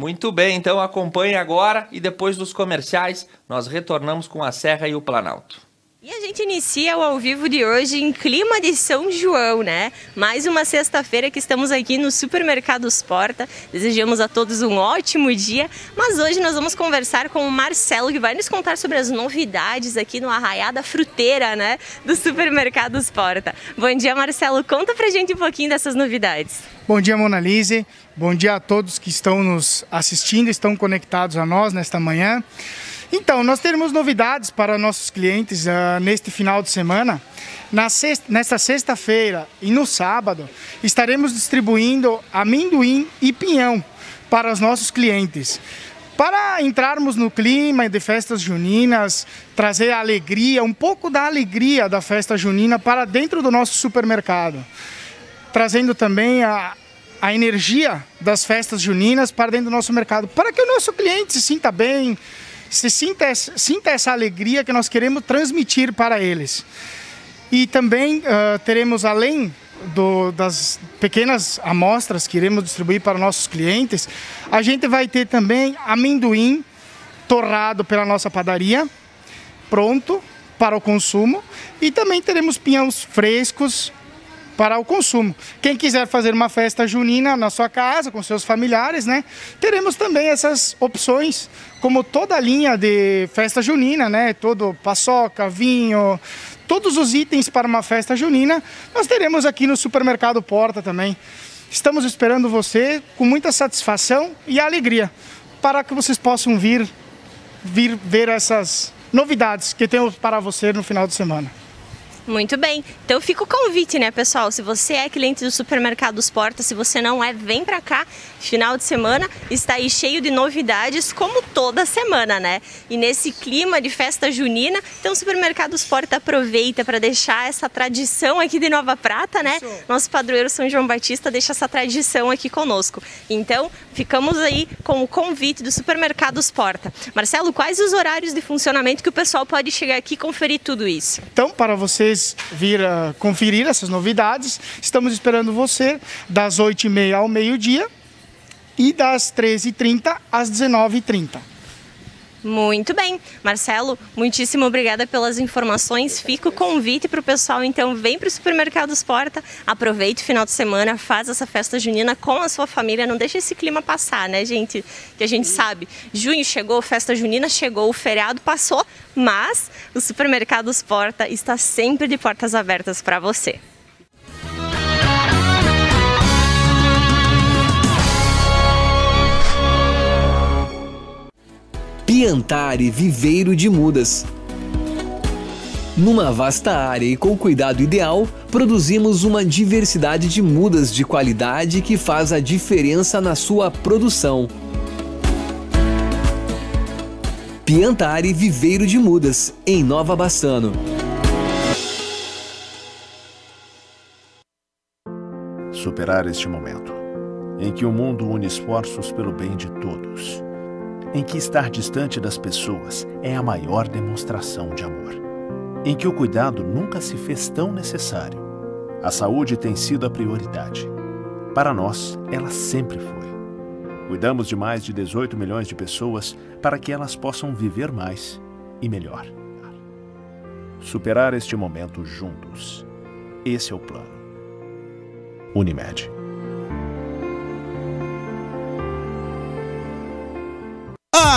Muito bem, então acompanhe agora e depois dos comerciais nós retornamos com a Serra e o Planalto. E a gente inicia o ao vivo de hoje em clima de São João, né? Mais uma sexta-feira que estamos aqui no Supermercados Porta. Desejamos a todos um ótimo dia, mas hoje nós vamos conversar com o Marcelo, que vai nos contar sobre as novidades aqui no Arraiada da Fruteira, né? Do Supermercados Porta. Bom dia, Marcelo. Conta pra gente um pouquinho dessas novidades. Bom dia, Monalise. Bom dia a todos que estão nos assistindo, estão conectados a nós nesta manhã. Então, nós teremos novidades para nossos clientes uh, neste final de semana. Na sexta, nesta sexta-feira e no sábado, estaremos distribuindo amendoim e pinhão para os nossos clientes. Para entrarmos no clima de festas juninas, trazer a alegria, um pouco da alegria da festa junina para dentro do nosso supermercado. Trazendo também a, a energia das festas juninas para dentro do nosso mercado, para que o nosso cliente se sinta bem, se sinta, sinta essa alegria que nós queremos transmitir para eles. E também uh, teremos, além do, das pequenas amostras que iremos distribuir para nossos clientes, a gente vai ter também amendoim torrado pela nossa padaria, pronto para o consumo, e também teremos pinhões frescos para o consumo. Quem quiser fazer uma festa junina na sua casa, com seus familiares, né? Teremos também essas opções, como toda a linha de festa junina, né? Todo paçoca, vinho, todos os itens para uma festa junina, nós teremos aqui no supermercado Porta também. Estamos esperando você com muita satisfação e alegria para que vocês possam vir vir ver essas novidades que temos para você no final de semana. Muito bem. Então fica o convite, né, pessoal? Se você é cliente do Supermercados Porta, se você não é, vem para cá Final de semana está aí cheio de novidades, como toda semana, né? E nesse clima de festa junina, então o Supermercados Porta aproveita para deixar essa tradição aqui de Nova Prata, né? Nosso padroeiro São João Batista deixa essa tradição aqui conosco. Então, ficamos aí com o convite do Supermercados Porta. Marcelo, quais os horários de funcionamento que o pessoal pode chegar aqui e conferir tudo isso? Então, para vocês vir a ah, conferir essas novidades, estamos esperando você das 8h30 ao meio-dia e das 13h30 às 19h30. Muito bem. Marcelo, muitíssimo obrigada pelas informações. Fica o convite para o pessoal, então, vem para o Supermercados Porta, aproveite o final de semana, faz essa festa junina com a sua família, não deixa esse clima passar, né, gente? Que a gente sabe, junho chegou, festa junina chegou, o feriado passou, mas o Supermercados Porta está sempre de portas abertas para você. Piantare Viveiro de Mudas. Numa vasta área e com cuidado ideal, produzimos uma diversidade de mudas de qualidade que faz a diferença na sua produção. Piantare Viveiro de Mudas, em Nova Bassano. Superar este momento em que o mundo une esforços pelo bem de todos em que estar distante das pessoas é a maior demonstração de amor, em que o cuidado nunca se fez tão necessário. A saúde tem sido a prioridade. Para nós, ela sempre foi. Cuidamos de mais de 18 milhões de pessoas para que elas possam viver mais e melhor. Superar este momento juntos. Esse é o plano. Unimed.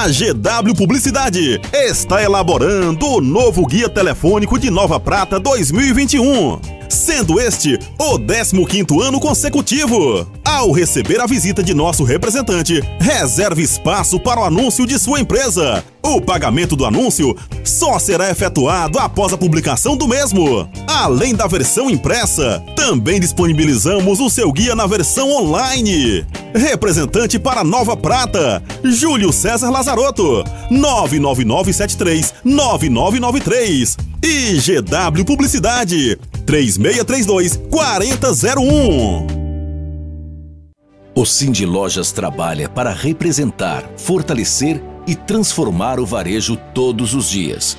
A GW Publicidade está elaborando o novo guia telefônico de Nova Prata 2021, sendo este o 15 ano consecutivo. Ao receber a visita de nosso representante, reserve espaço para o anúncio de sua empresa. O pagamento do anúncio só será efetuado após a publicação do mesmo. Além da versão impressa, também disponibilizamos o seu guia na versão online. Representante para Nova Prata, Júlio César Lazarotto, 99973 9993 e GW Publicidade, 3632 4001. O Cindy Lojas trabalha para representar, fortalecer e transformar o varejo todos os dias.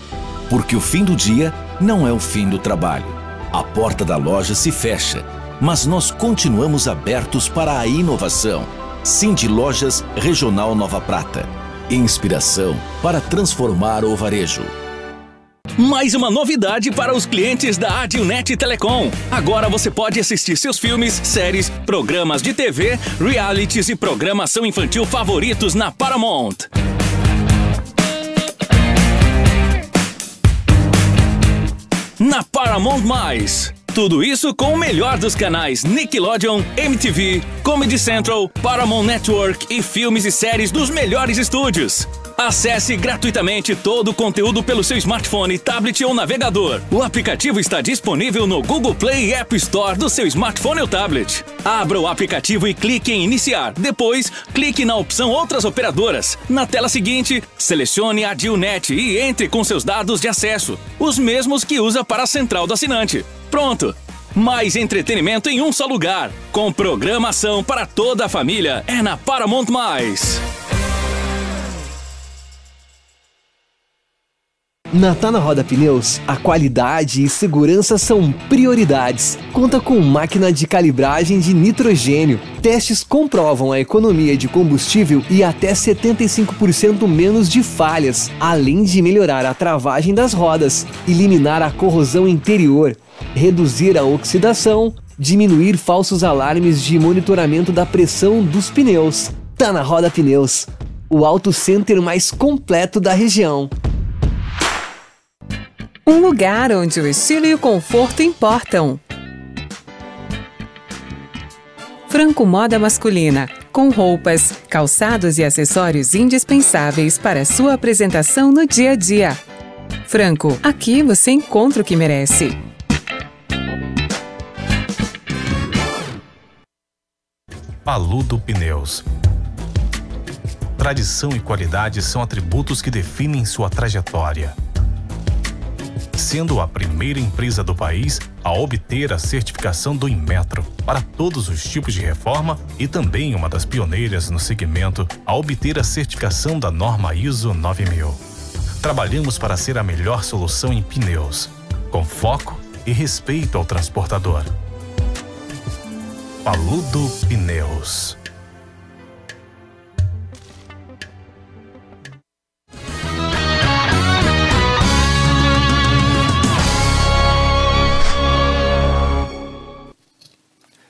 Porque o fim do dia não é o fim do trabalho. A porta da loja se fecha, mas nós continuamos abertos para a inovação. Cindy Lojas Regional Nova Prata. Inspiração para transformar o varejo. Mais uma novidade para os clientes da Adnet Telecom. Agora você pode assistir seus filmes, séries, programas de TV, realities e programação infantil favoritos na Paramount. Na Paramount+. Mais. Tudo isso com o melhor dos canais Nickelodeon, MTV, Comedy Central, Paramount Network e filmes e séries dos melhores estúdios. Acesse gratuitamente todo o conteúdo pelo seu smartphone, tablet ou navegador. O aplicativo está disponível no Google Play e App Store do seu smartphone ou tablet. Abra o aplicativo e clique em Iniciar. Depois, clique na opção Outras operadoras. Na tela seguinte, selecione a Dilnet e entre com seus dados de acesso, os mesmos que usa para a central do assinante. Pronto! Mais entretenimento em um só lugar, com programação para toda a família, é na Paramount+. Mais. Na Tá na Roda Pneus, a qualidade e segurança são prioridades. Conta com máquina de calibragem de nitrogênio. Testes comprovam a economia de combustível e até 75% menos de falhas, além de melhorar a travagem das rodas, eliminar a corrosão interior, reduzir a oxidação, diminuir falsos alarmes de monitoramento da pressão dos pneus. Tá na Roda Pneus, o auto center mais completo da região. Um lugar onde o estilo e o conforto importam. Franco Moda Masculina, com roupas, calçados e acessórios indispensáveis para sua apresentação no dia a dia. Franco, aqui você encontra o que merece. Paludo Pneus. Tradição e qualidade são atributos que definem sua trajetória sendo a primeira empresa do país a obter a certificação do Inmetro para todos os tipos de reforma e também uma das pioneiras no segmento a obter a certificação da norma ISO 9000. Trabalhamos para ser a melhor solução em pneus, com foco e respeito ao transportador. Paludo Pneus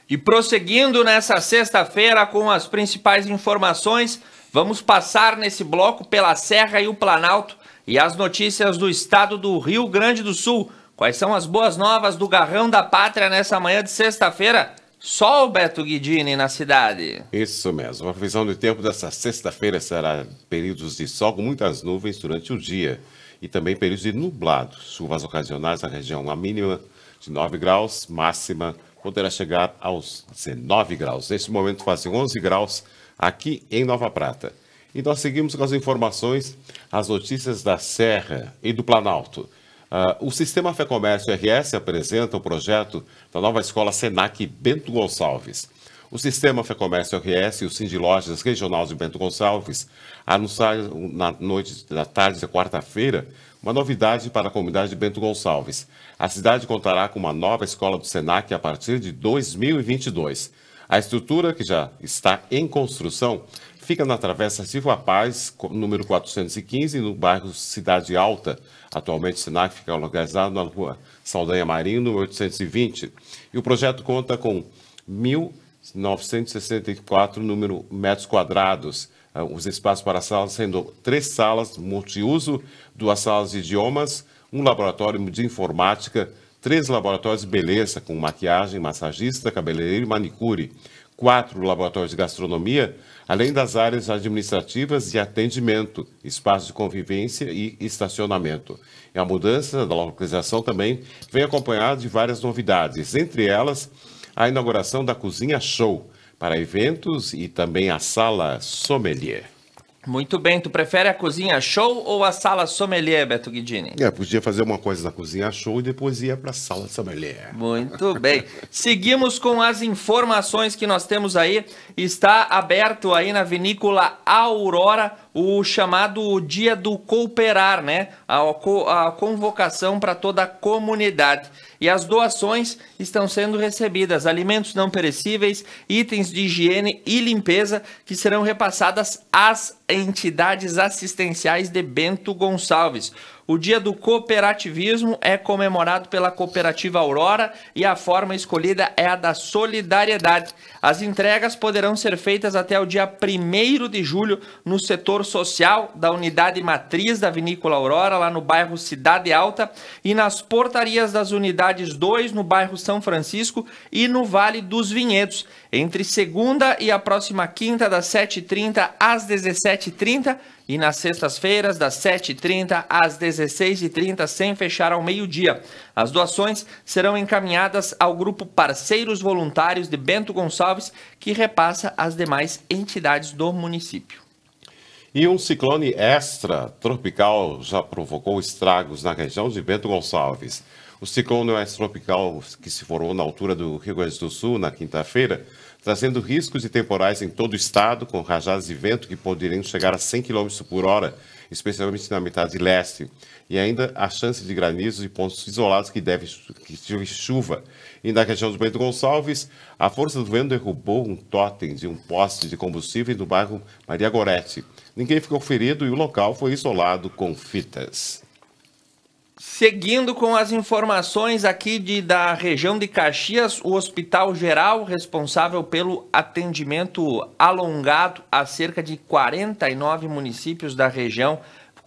E prosseguindo nessa sexta-feira com as principais informações, vamos passar nesse bloco pela Serra e o Planalto e as notícias do estado do Rio Grande do Sul. Quais são as boas novas do Garrão da Pátria nessa manhã de sexta-feira? Sol, Beto Guidini, na cidade. Isso mesmo. A previsão do tempo dessa sexta-feira será períodos de sol com muitas nuvens durante o dia e também períodos de nublado. Chuvas ocasionais na região, a mínima de 9 graus, máxima poderá chegar aos 19 graus. Neste momento fazem 11 graus aqui em Nova Prata. E nós seguimos com as informações, as notícias da Serra e do Planalto. Uh, o Sistema Fé Comércio RS apresenta o projeto da nova escola Senac Bento Gonçalves. O Sistema Fé Comércio RS e o Cindy Lojas Regional de Bento Gonçalves anunciaram na noite da tarde de quarta-feira uma novidade para a comunidade de Bento Gonçalves. A cidade contará com uma nova escola do SENAC a partir de 2022. A estrutura, que já está em construção, fica na Travessa Silva Paz, número 415, no bairro Cidade Alta. Atualmente, o SENAC fica localizado na rua Saldanha Marinho, número 820. E o projeto conta com 1.964 número metros quadrados. Ah, os espaços para salas sendo três salas multiuso, duas salas de idiomas, um laboratório de informática, três laboratórios de beleza com maquiagem, massagista, cabeleireiro e manicure, quatro laboratórios de gastronomia, além das áreas administrativas e atendimento, espaço de convivência e estacionamento. E a mudança da localização também vem acompanhada de várias novidades, entre elas a inauguração da cozinha show para eventos e também a sala sommelier. Muito bem, tu prefere a cozinha show ou a sala sommelier, Beto Guidini? É, podia fazer uma coisa na cozinha show e depois ia para a sala sommelier. Muito bem. Seguimos com as informações que nós temos aí. Está aberto aí na vinícola Aurora o chamado Dia do Cooperar, né? A, a convocação para toda a comunidade. E as doações estão sendo recebidas: alimentos não perecíveis, itens de higiene e limpeza que serão repassadas às entidades assistenciais de Bento Gonçalves. O Dia do Cooperativismo é comemorado pela Cooperativa Aurora e a forma escolhida é a da solidariedade. As entregas poderão ser feitas até o dia 1 de julho no setor social da unidade matriz da Vinícola Aurora, lá no bairro Cidade Alta, e nas portarias das unidades 2 no bairro São Francisco e no Vale dos Vinhedos. Entre segunda e a próxima quinta, das 7h30 às 17h30, e nas sextas-feiras, das 7h30 às 16h30, sem fechar ao meio-dia. As doações serão encaminhadas ao grupo Parceiros Voluntários de Bento Gonçalves, que repassa às demais entidades do município. E um ciclone extra tropical já provocou estragos na região de Bento Gonçalves. O ciclone tropical que se formou na altura do Rio Grande do Sul na quinta-feira trazendo riscos e temporais em todo o estado, com rajadas de vento que poderiam chegar a 100 km por hora, especialmente na metade leste. E ainda a chance de granizo e pontos isolados que devem que chuva. E na região do Bento Gonçalves, a força do vento derrubou um totem de um poste de combustível no bairro Maria Gorete. Ninguém ficou ferido e o local foi isolado com fitas. Seguindo com as informações aqui de, da região de Caxias, o Hospital Geral, responsável pelo atendimento alongado a cerca de 49 municípios da região,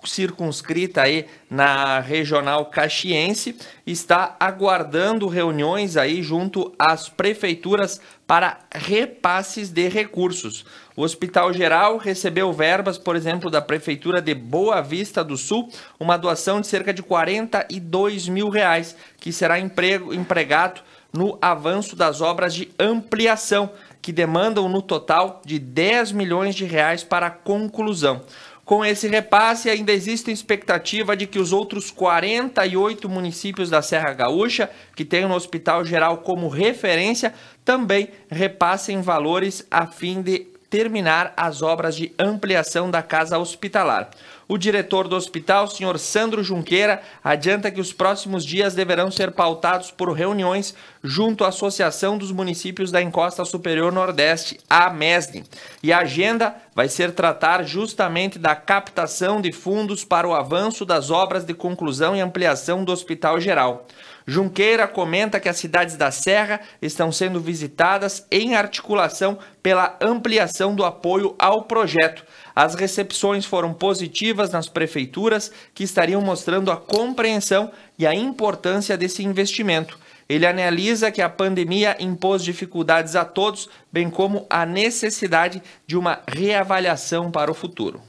circunscrita aí na regional caxiense, está aguardando reuniões aí junto às prefeituras para repasses de recursos. O Hospital Geral recebeu verbas, por exemplo, da Prefeitura de Boa Vista do Sul, uma doação de cerca de 42 mil reais, que será emprego, empregado no avanço das obras de ampliação, que demandam no total de 10 milhões de reais para a conclusão. Com esse repasse, ainda existe expectativa de que os outros 48 municípios da Serra Gaúcha, que têm um hospital geral como referência, também repassem valores a fim de terminar as obras de ampliação da casa hospitalar. O diretor do hospital, senhor Sandro Junqueira, adianta que os próximos dias deverão ser pautados por reuniões junto à Associação dos Municípios da Encosta Superior Nordeste, a MESDIN. E a agenda vai ser tratar justamente da captação de fundos para o avanço das obras de conclusão e ampliação do Hospital Geral. Junqueira comenta que as cidades da Serra estão sendo visitadas em articulação pela ampliação do apoio ao projeto. As recepções foram positivas nas prefeituras, que estariam mostrando a compreensão e a importância desse investimento. Ele analisa que a pandemia impôs dificuldades a todos, bem como a necessidade de uma reavaliação para o futuro.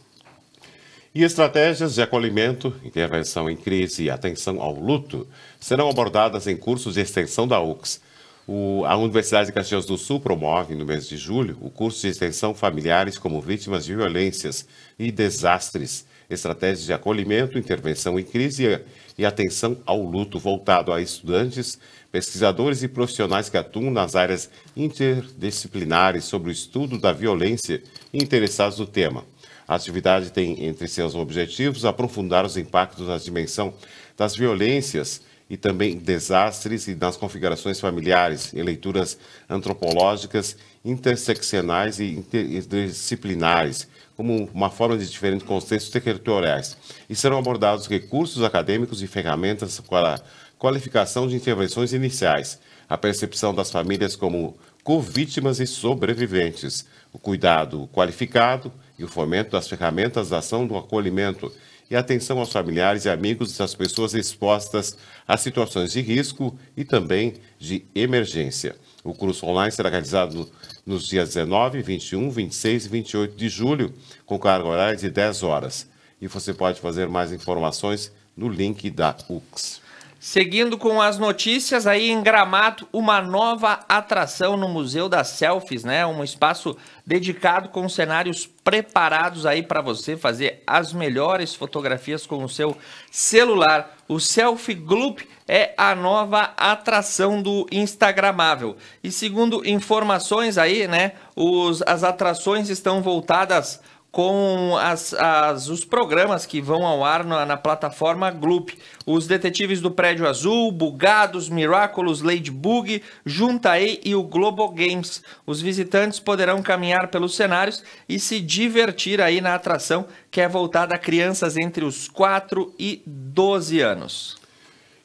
E estratégias de acolhimento, intervenção em crise e atenção ao luto serão abordadas em cursos de extensão da UX. O, a Universidade de Caxias do Sul promove, no mês de julho, o curso de extensão Familiares como Vítimas de Violências e Desastres, estratégias de acolhimento, intervenção em crise e atenção ao luto, voltado a estudantes, pesquisadores e profissionais que atuam nas áreas interdisciplinares sobre o estudo da violência e interessados no tema. A atividade tem entre seus objetivos aprofundar os impactos na dimensão das violências e também desastres e nas configurações familiares, em leituras antropológicas, interseccionais e interdisciplinares, como uma forma de diferentes contextos territoriais. E serão abordados recursos acadêmicos e ferramentas para a qualificação de intervenções iniciais, a percepção das famílias como co-vítimas e sobreviventes, o cuidado qualificado, e o fomento das ferramentas da ação do acolhimento e atenção aos familiares e amigos das pessoas expostas a situações de risco e também de emergência. O curso online será realizado nos dias 19, 21, 26 e 28 de julho, com carga horária de 10 horas. E você pode fazer mais informações no link da UX. Seguindo com as notícias, aí em Gramado, uma nova atração no Museu das Selfies, né? Um espaço dedicado com cenários preparados aí para você fazer as melhores fotografias com o seu celular. O Selfie Gloop é a nova atração do Instagramável. E segundo informações aí, né, os, as atrações estão voltadas com as, as, os programas que vão ao ar na, na, plataforma Gloop. Os Detetives do Prédio Azul, Bugados, Miraculous, Ladybug, Juntaei e o Globo Games. Os visitantes poderão caminhar pelos cenários e se divertir aí na atração que é voltada a crianças entre os 4 e 12 anos.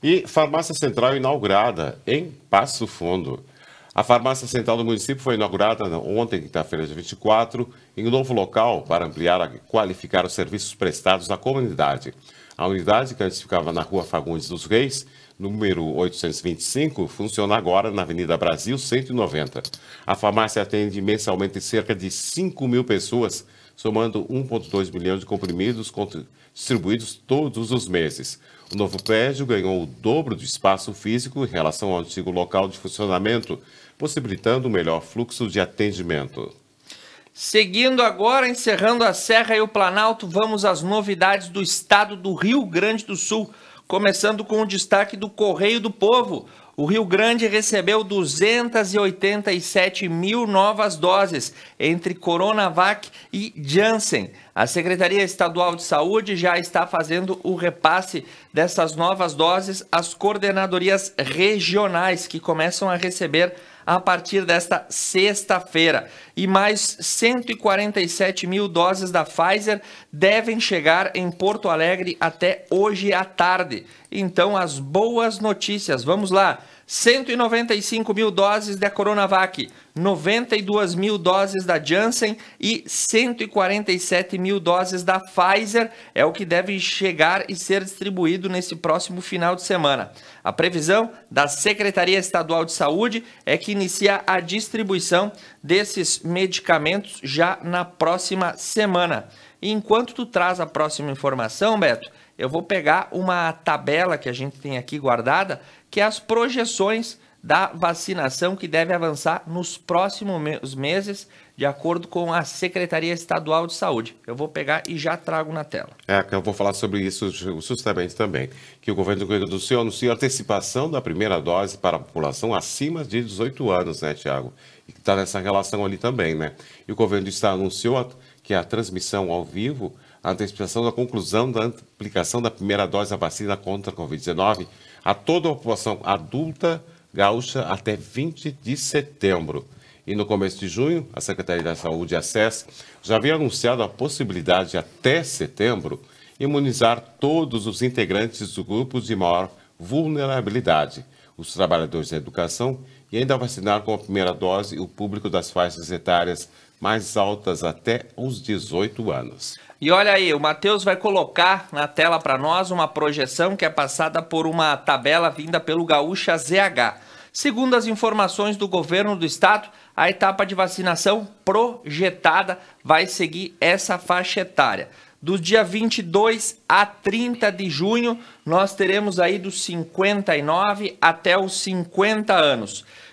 E farmácia central inaugurada em Passo Fundo. A farmácia central do município foi inaugurada ontem, quinta-feira, dia 24, em um novo local para ampliar e qualificar os serviços prestados à comunidade. A unidade, que antes ficava na rua Fagundes dos Reis, número 825, funciona agora na Avenida Brasil 190. A farmácia atende mensalmente cerca de 5 mil pessoas, somando 1,2 milhão de comprimidos distribuídos todos os meses. O novo prédio ganhou o dobro do espaço físico em relação ao antigo local de funcionamento possibilitando um melhor fluxo de atendimento. Seguindo agora, encerrando a Serra e o Planalto, vamos às novidades do estado do Rio Grande do Sul, começando com o destaque do Correio do Povo. O Rio Grande recebeu 287 mil novas doses entre Coronavac e Janssen. A Secretaria Estadual de Saúde já está fazendo o repasse dessas novas doses às coordenadorias regionais, que começam a receber a partir desta sexta-feira. E mais 147 mil doses da Pfizer devem chegar em Porto Alegre até hoje à tarde. Então, as boas notícias. Vamos lá. 195 mil doses da Coronavac, 92 mil doses da Janssen e 147 mil doses da Pfizer é o que deve chegar e ser distribuído nesse próximo final de semana. A previsão da Secretaria Estadual de Saúde é que inicia a distribuição desses medicamentos já na próxima semana. E enquanto tu traz a próxima informação, Beto, eu vou pegar uma tabela que a gente tem aqui guardada que é as projeções da vacinação que deve avançar nos próximos meses, de acordo com a Secretaria Estadual de Saúde. Eu vou pegar e já trago na tela. É, eu vou falar sobre isso justamente também, que o governo do Rio Grande do Sul anunciou antecipação da primeira dose para a população acima de 18 anos, né, Tiago? E que está nessa relação ali também, né? E o governo do Estado anunciou que a transmissão ao vivo, a antecipação da conclusão da aplicação da primeira dose da vacina contra a Covid-19 a toda a população adulta gaúcha até 20 de setembro. E no começo de junho, a Secretaria da Saúde, a SES, já havia anunciado a possibilidade até setembro, imunizar todos os integrantes do grupo de maior vulnerabilidade, os trabalhadores da educação, e ainda vacinar com a primeira dose o público das faixas etárias mais altas até os 18 anos. E olha aí, o Matheus vai colocar na tela para nós uma projeção que é passada por uma tabela vinda pelo Gaúcha ZH. Segundo as informações do governo do estado, a etapa de vacinação projetada vai seguir essa faixa etária. Do dia 22 a 30 de junho, nós teremos aí dos 59 até os 50 anos.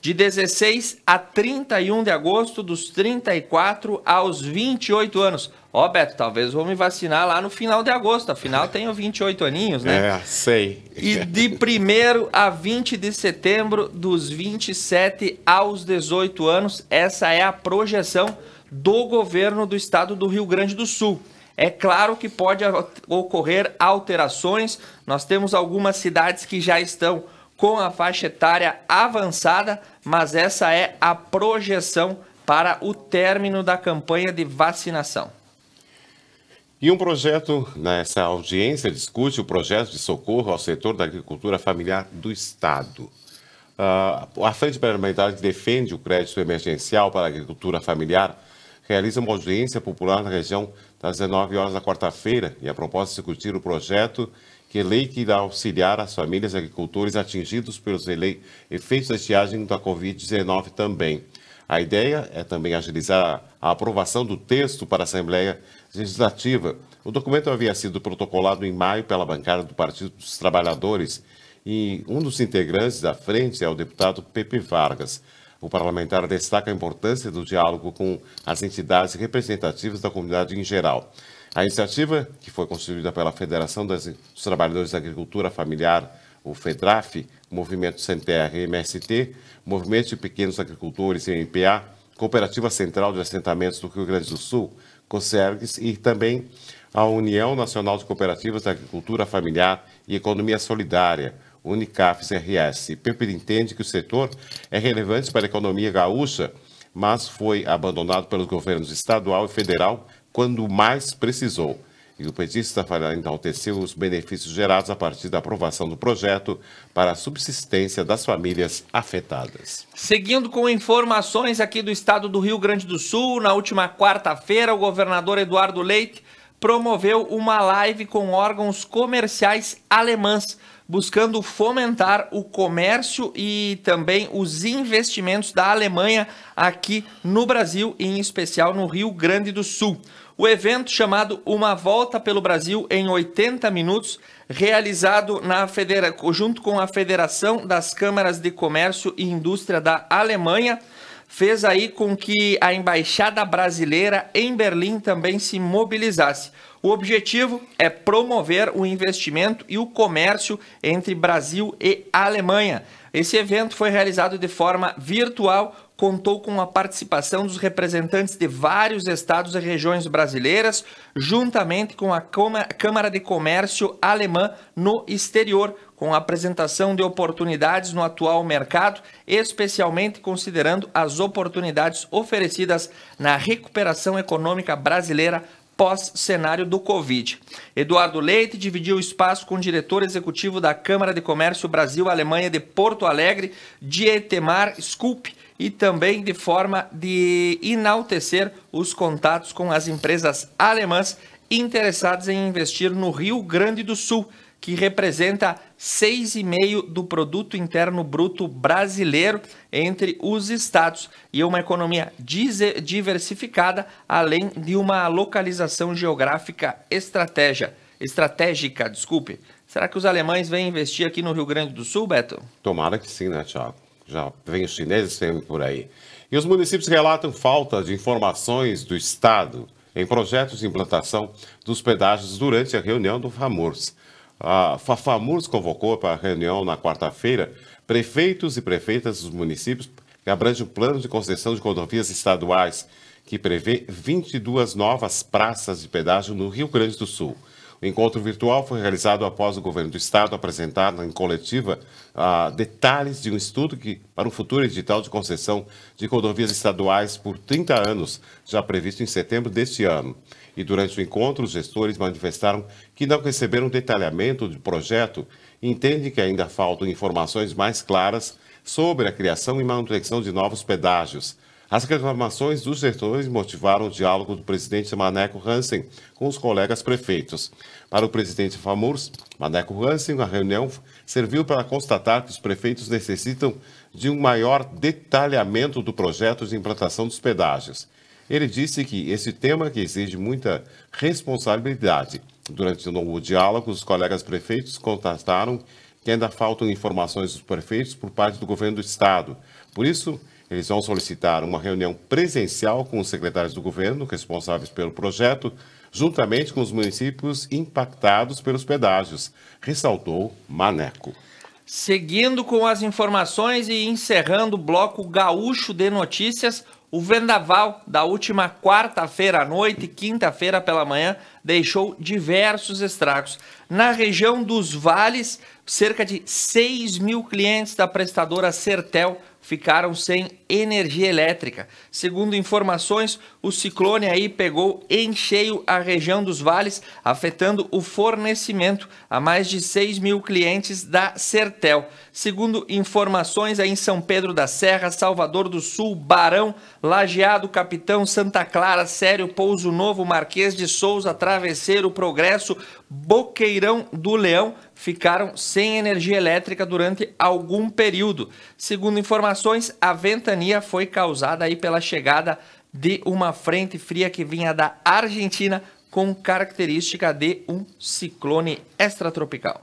de 16 a 31 de agosto, dos 34 aos 28 anos. Ó, oh, Beto, talvez vou me vacinar lá no final de agosto, afinal tenho 28 aninhos, né? É, sei. E de 1 a 20 de setembro, dos 27 aos 18 anos, essa é a projeção do governo do estado do Rio Grande do Sul. É claro que pode ocorrer alterações, nós temos algumas cidades que já estão com a faixa etária avançada, mas essa é a projeção para o término da campanha de vacinação. E um projeto, nessa audiência, discute o projeto de socorro ao setor da agricultura familiar do Estado. Uh, a Frente Parlamentar que defende o crédito emergencial para a agricultura familiar realiza uma audiência popular na região das 19 horas da quarta-feira e a proposta de discutir o projeto que lei que irá auxiliar as famílias agricultores atingidos pelos efeitos da estiagem da Covid-19 também. A ideia é também agilizar a aprovação do texto para a Assembleia Legislativa. O documento havia sido protocolado em maio pela bancada do Partido dos Trabalhadores e um dos integrantes da frente é o deputado Pepe Vargas. O parlamentar destaca a importância do diálogo com as entidades representativas da comunidade em geral. A iniciativa, que foi construída pela Federação dos Trabalhadores da Agricultura Familiar, o FEDRAF, Movimento Sem Terra e MST, Movimento de Pequenos Agricultores e MPA, Cooperativa Central de Assentamentos do Rio Grande do Sul, COSERGS e também a União Nacional de Cooperativas da Agricultura Familiar e Economia Solidária, Unicafes RS. Pepper entende que o setor é relevante para a economia gaúcha, mas foi abandonado pelos governos estadual e federal quando mais precisou. E o petista enalteceu os benefícios gerados a partir da aprovação do projeto para a subsistência das famílias afetadas. Seguindo com informações aqui do estado do Rio Grande do Sul, na última quarta-feira, o governador Eduardo Leite promoveu uma live com órgãos comerciais alemãs buscando fomentar o comércio e também os investimentos da Alemanha aqui no Brasil, em especial no Rio Grande do Sul. O evento chamado Uma Volta pelo Brasil em 80 Minutos, realizado na federa... junto com a Federação das Câmaras de Comércio e Indústria da Alemanha, fez aí com que a embaixada brasileira em Berlim também se mobilizasse. O objetivo é promover o investimento e o comércio entre Brasil e Alemanha. Esse evento foi realizado de forma virtual, contou com a participação dos representantes de vários estados e regiões brasileiras, juntamente com a Câmara de Comércio Alemã no exterior, com a apresentação de oportunidades no atual mercado, especialmente considerando as oportunidades oferecidas na recuperação econômica brasileira pós-cenário do Covid. Eduardo Leite dividiu o espaço com o diretor executivo da Câmara de Comércio Brasil-Alemanha de Porto Alegre, Dietemar Sculp, e também de forma de enaltecer os contatos com as empresas alemãs interessadas em investir no Rio Grande do Sul que representa 6,5% do produto interno bruto brasileiro entre os estados e é uma economia diversificada, além de uma localização geográfica estratégia, estratégica. Desculpe. Será que os alemães vêm investir aqui no Rio Grande do Sul, Beto? Tomara que sim, né, Tiago? Já vem os chineses sempre por aí. E os municípios relatam falta de informações do Estado em projetos de implantação dos pedágios durante a reunião do FAMURS a Murs convocou para a reunião na quarta-feira prefeitos e prefeitas dos municípios que abrange o plano de concessão de rodovias estaduais, que prevê 22 novas praças de pedágio no Rio Grande do Sul. O encontro virtual foi realizado após o governo do estado apresentar em coletiva ah, detalhes de um estudo que, para o futuro edital de concessão de rodovias estaduais por 30 anos, já previsto em setembro deste ano. E durante o encontro, os gestores manifestaram que não receberam detalhamento do projeto e entendem que ainda faltam informações mais claras sobre a criação e manutenção de novos pedágios. As reclamações dos gestores motivaram o diálogo do presidente Maneco Hansen com os colegas prefeitos. Para o presidente Famurs, Maneco Hansen, a reunião serviu para constatar que os prefeitos necessitam de um maior detalhamento do projeto de implantação dos pedágios. Ele disse que esse tema que exige muita responsabilidade. Durante o diálogo, os colegas prefeitos contestaram que ainda faltam informações dos prefeitos por parte do governo do estado. Por isso, eles vão solicitar uma reunião presencial com os secretários do governo responsáveis pelo projeto, juntamente com os municípios impactados pelos pedágios, ressaltou Maneco. Seguindo com as informações e encerrando o bloco gaúcho de notícias, o vendaval da última quarta-feira à noite e quinta-feira pela manhã deixou diversos estragos. Na região dos vales, cerca de 6 mil clientes da prestadora Sertel ficaram sem energia elétrica. Segundo informações, o ciclone aí pegou em cheio a região dos vales, afetando o fornecimento a mais de 6 mil clientes da Sertel. Segundo informações, aí é em São Pedro da Serra, Salvador do Sul, Barão, Lajeado, Capitão, Santa Clara, Sério, Pouso Novo, Marquês de Souza, Travesseiro, Progresso, Boqueirão do Leão, ficaram sem energia elétrica durante algum período. Segundo informações, a ventania foi causada aí pela chegada de uma frente fria que vinha da Argentina com característica de um ciclone extratropical.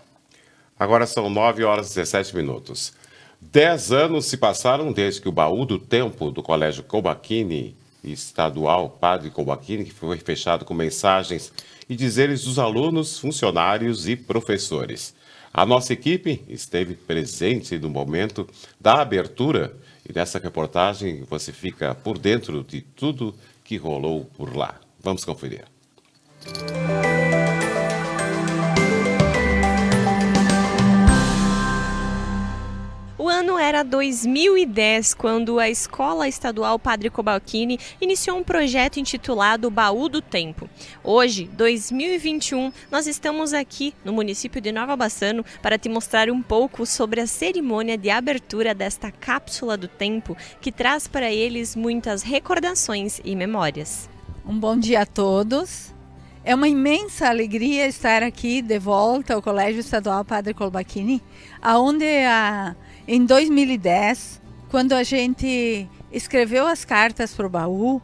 Agora são 9 horas e 17 minutos. Dez anos se passaram desde que o baú do tempo do Colégio Cobaquini estadual Padre Colbaquini que foi fechado com mensagens e dizeres dos alunos, funcionários e professores. A nossa equipe esteve presente no momento da abertura e nessa reportagem você fica por dentro de tudo que rolou por lá. Vamos conferir. Música ano era 2010, quando a Escola Estadual Padre Cobalcini iniciou um projeto intitulado Baú do Tempo. Hoje, 2021, nós estamos aqui no município de Nova Bassano para te mostrar um pouco sobre a cerimônia de abertura desta cápsula do tempo que traz para eles muitas recordações e memórias. Um bom dia a todos. É uma imensa alegria estar aqui de volta ao Colégio Estadual Padre Colbacchini, aonde a em 2010, quando a gente escreveu as cartas para o baú,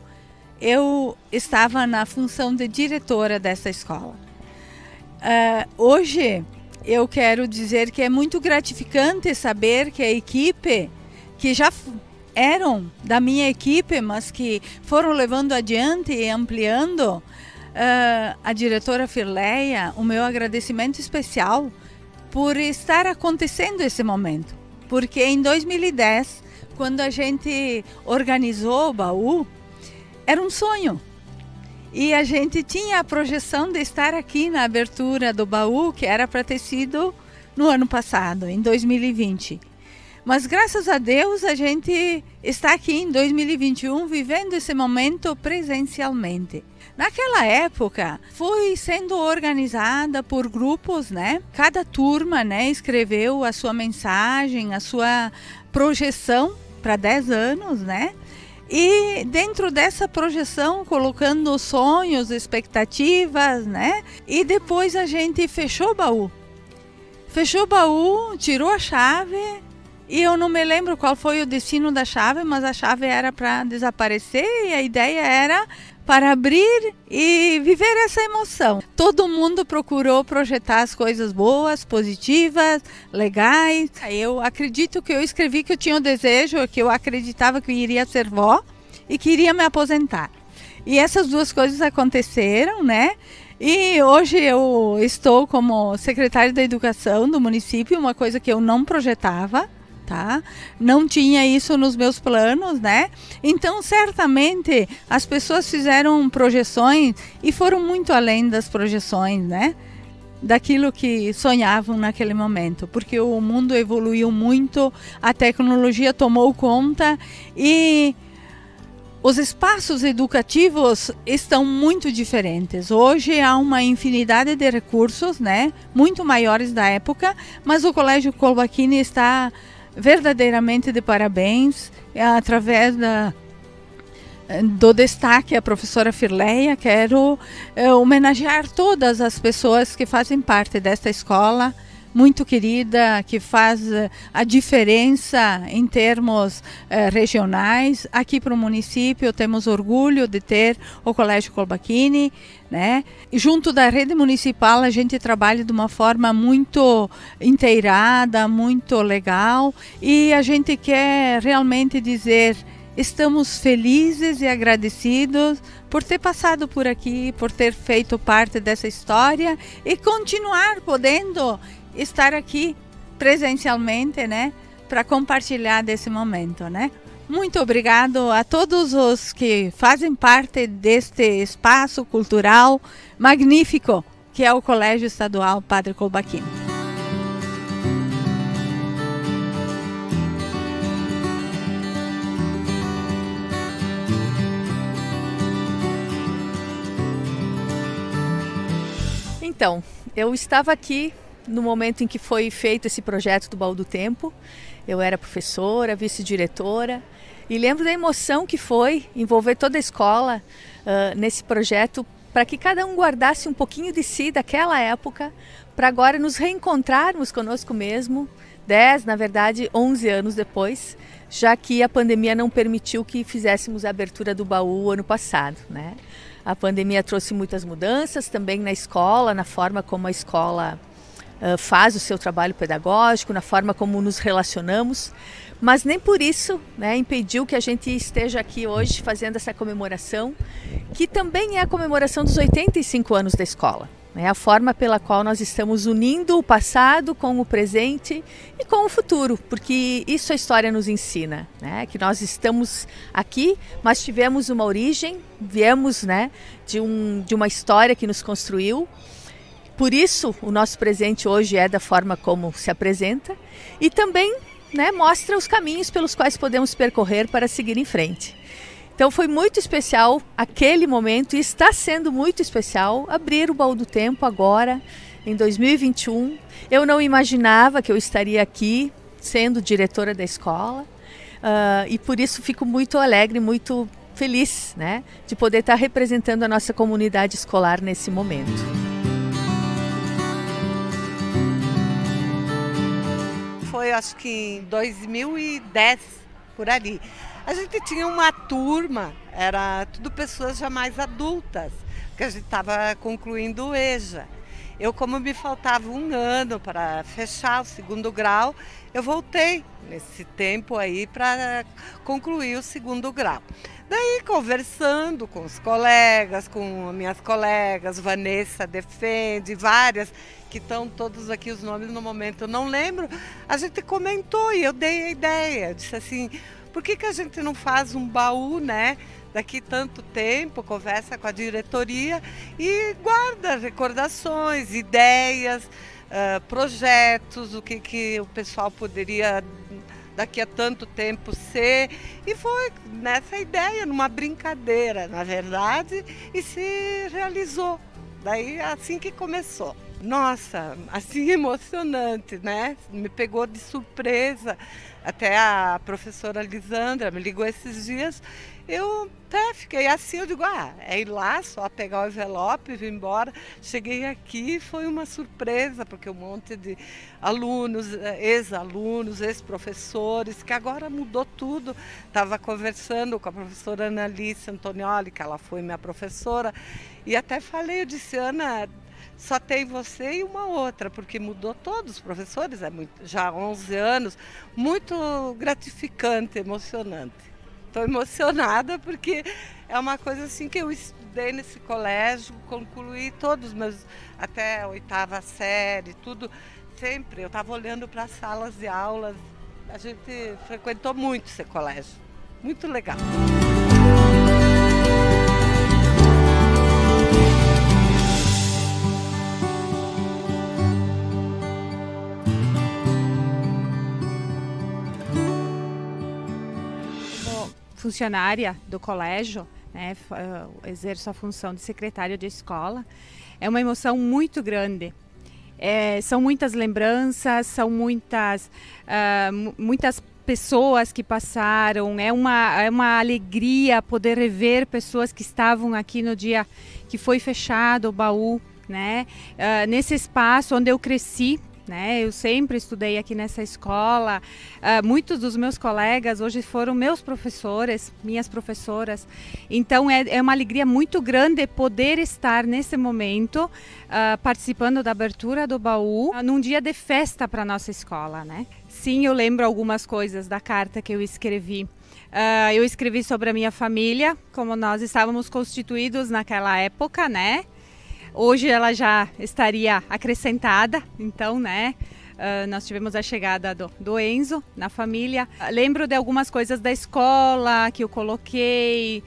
eu estava na função de diretora dessa escola. Uh, hoje, eu quero dizer que é muito gratificante saber que a equipe, que já eram da minha equipe, mas que foram levando adiante e ampliando, uh, a diretora Firleia, o meu agradecimento especial por estar acontecendo esse momento. Porque em 2010, quando a gente organizou o baú, era um sonho. E a gente tinha a projeção de estar aqui na abertura do baú, que era para ter sido no ano passado, em 2020. Mas graças a Deus a gente está aqui em 2021 vivendo esse momento presencialmente. Naquela época, foi sendo organizada por grupos, né? Cada turma, né, escreveu a sua mensagem, a sua projeção para 10 anos, né? E dentro dessa projeção, colocando sonhos, expectativas, né? E depois a gente fechou o baú. Fechou o baú, tirou a chave, e eu não me lembro qual foi o destino da chave, mas a chave era para desaparecer e a ideia era para abrir e viver essa emoção. Todo mundo procurou projetar as coisas boas, positivas, legais. Eu acredito que eu escrevi que eu tinha o um desejo, que eu acreditava que eu iria ser vó e que iria me aposentar. E essas duas coisas aconteceram, né? E hoje eu estou como secretária da Educação do município, uma coisa que eu não projetava tá? Não tinha isso nos meus planos, né? Então, certamente as pessoas fizeram projeções e foram muito além das projeções, né? daquilo que sonhavam naquele momento, porque o mundo evoluiu muito, a tecnologia tomou conta e os espaços educativos estão muito diferentes. Hoje há uma infinidade de recursos, né, muito maiores da época, mas o Colégio Colbaquini está verdadeiramente de parabéns é através da do destaque a professora Firleia, quero eh, homenagear todas as pessoas que fazem parte desta escola, muito querida, que faz eh, a diferença em termos eh, regionais. Aqui para o município temos orgulho de ter o Colégio Colbachini, né? E junto da rede municipal a gente trabalha de uma forma muito inteirada, muito legal e a gente quer realmente dizer Estamos felizes e agradecidos por ter passado por aqui, por ter feito parte dessa história e continuar podendo estar aqui presencialmente, né, para compartilhar desse momento, né? Muito obrigado a todos os que fazem parte deste espaço cultural magnífico que é o Colégio Estadual Padre Colbaquim. Então, eu estava aqui no momento em que foi feito esse projeto do Baú do Tempo. Eu era professora, vice-diretora, e lembro da emoção que foi envolver toda a escola uh, nesse projeto para que cada um guardasse um pouquinho de si daquela época, para agora nos reencontrarmos conosco mesmo, 10, na verdade, 11 anos depois, já que a pandemia não permitiu que fizéssemos a abertura do baú ano passado, né? A pandemia trouxe muitas mudanças também na escola, na forma como a escola faz o seu trabalho pedagógico, na forma como nos relacionamos, mas nem por isso né, impediu que a gente esteja aqui hoje fazendo essa comemoração, que também é a comemoração dos 85 anos da escola. É a forma pela qual nós estamos unindo o passado com o presente e com o futuro, porque isso a história nos ensina, né? Que nós estamos aqui, mas tivemos uma origem, viemos, né, de um de uma história que nos construiu por isso, o nosso presente hoje é da forma como se apresenta e também né, mostra os caminhos pelos quais podemos percorrer para seguir em frente. Então foi muito especial aquele momento e está sendo muito especial abrir o baú do tempo agora, em 2021. Eu não imaginava que eu estaria aqui sendo diretora da escola uh, e por isso fico muito alegre, muito feliz né, de poder estar representando a nossa comunidade escolar nesse momento. foi acho que em 2010, por ali. A gente tinha uma turma, era tudo pessoas já mais adultas, que a gente estava concluindo o EJA. Eu, como me faltava um ano para fechar o segundo grau, eu voltei nesse tempo aí para concluir o segundo grau. Daí, conversando com os colegas, com minhas colegas, Vanessa defende, várias, que estão todos aqui os nomes no momento, eu não lembro, a gente comentou e eu dei a ideia. Eu disse assim, por que, que a gente não faz um baú, né? Daqui tanto tempo, conversa com a diretoria e guarda recordações, ideias, uh, projetos, o que, que o pessoal poderia daqui a tanto tempo ser. E foi nessa ideia, numa brincadeira, na verdade, e se realizou. Daí assim que começou nossa, assim emocionante, né? Me pegou de surpresa. Até a professora Lisandra me ligou esses dias. Eu até fiquei assim, eu digo, ah, é ir lá só pegar o envelope e vir embora. Cheguei aqui foi uma surpresa, porque um monte de alunos, eh, ex-alunos, ex-professores, que agora mudou tudo. Estava conversando com a professora Ana Alice Antonioli, que ela foi minha professora, e até falei, eu disse, Ana, só tem você e uma outra, porque mudou todos os professores, é muito, já há 11 anos, muito gratificante, emocionante. Estou emocionada porque é uma coisa assim que eu estudei nesse colégio, concluí todos os meus, até a oitava série, tudo, sempre. Eu estava olhando para as salas de aulas, a gente frequentou muito esse colégio, muito legal. funcionária do colégio, né, eh, exerço a função de secretária de escola. É uma emoção muito grande. É, são muitas lembranças, são muitas, uh, muitas pessoas que passaram, é uma, é uma alegria poder rever pessoas que estavam aqui no dia que foi fechado o baú, né? Uh, nesse espaço onde eu cresci, né? Eu sempre estudei aqui nessa escola. Uh, muitos dos meus colegas hoje foram meus professores, minhas professoras. Então é, é uma alegria muito grande poder estar nesse momento uh, participando da abertura do baú, ah, num dia de festa para nossa escola, né? Sim, eu lembro algumas coisas da carta que eu escrevi. eu escrevi sobre a minha família, como nós estávamos constituídos naquela época, né? Hoje ela já estaria acrescentada, então, né? Uh, nós tivemos a chegada do, do, Enzo na família. Ah, lembro de algumas coisas da escola que eu coloquei.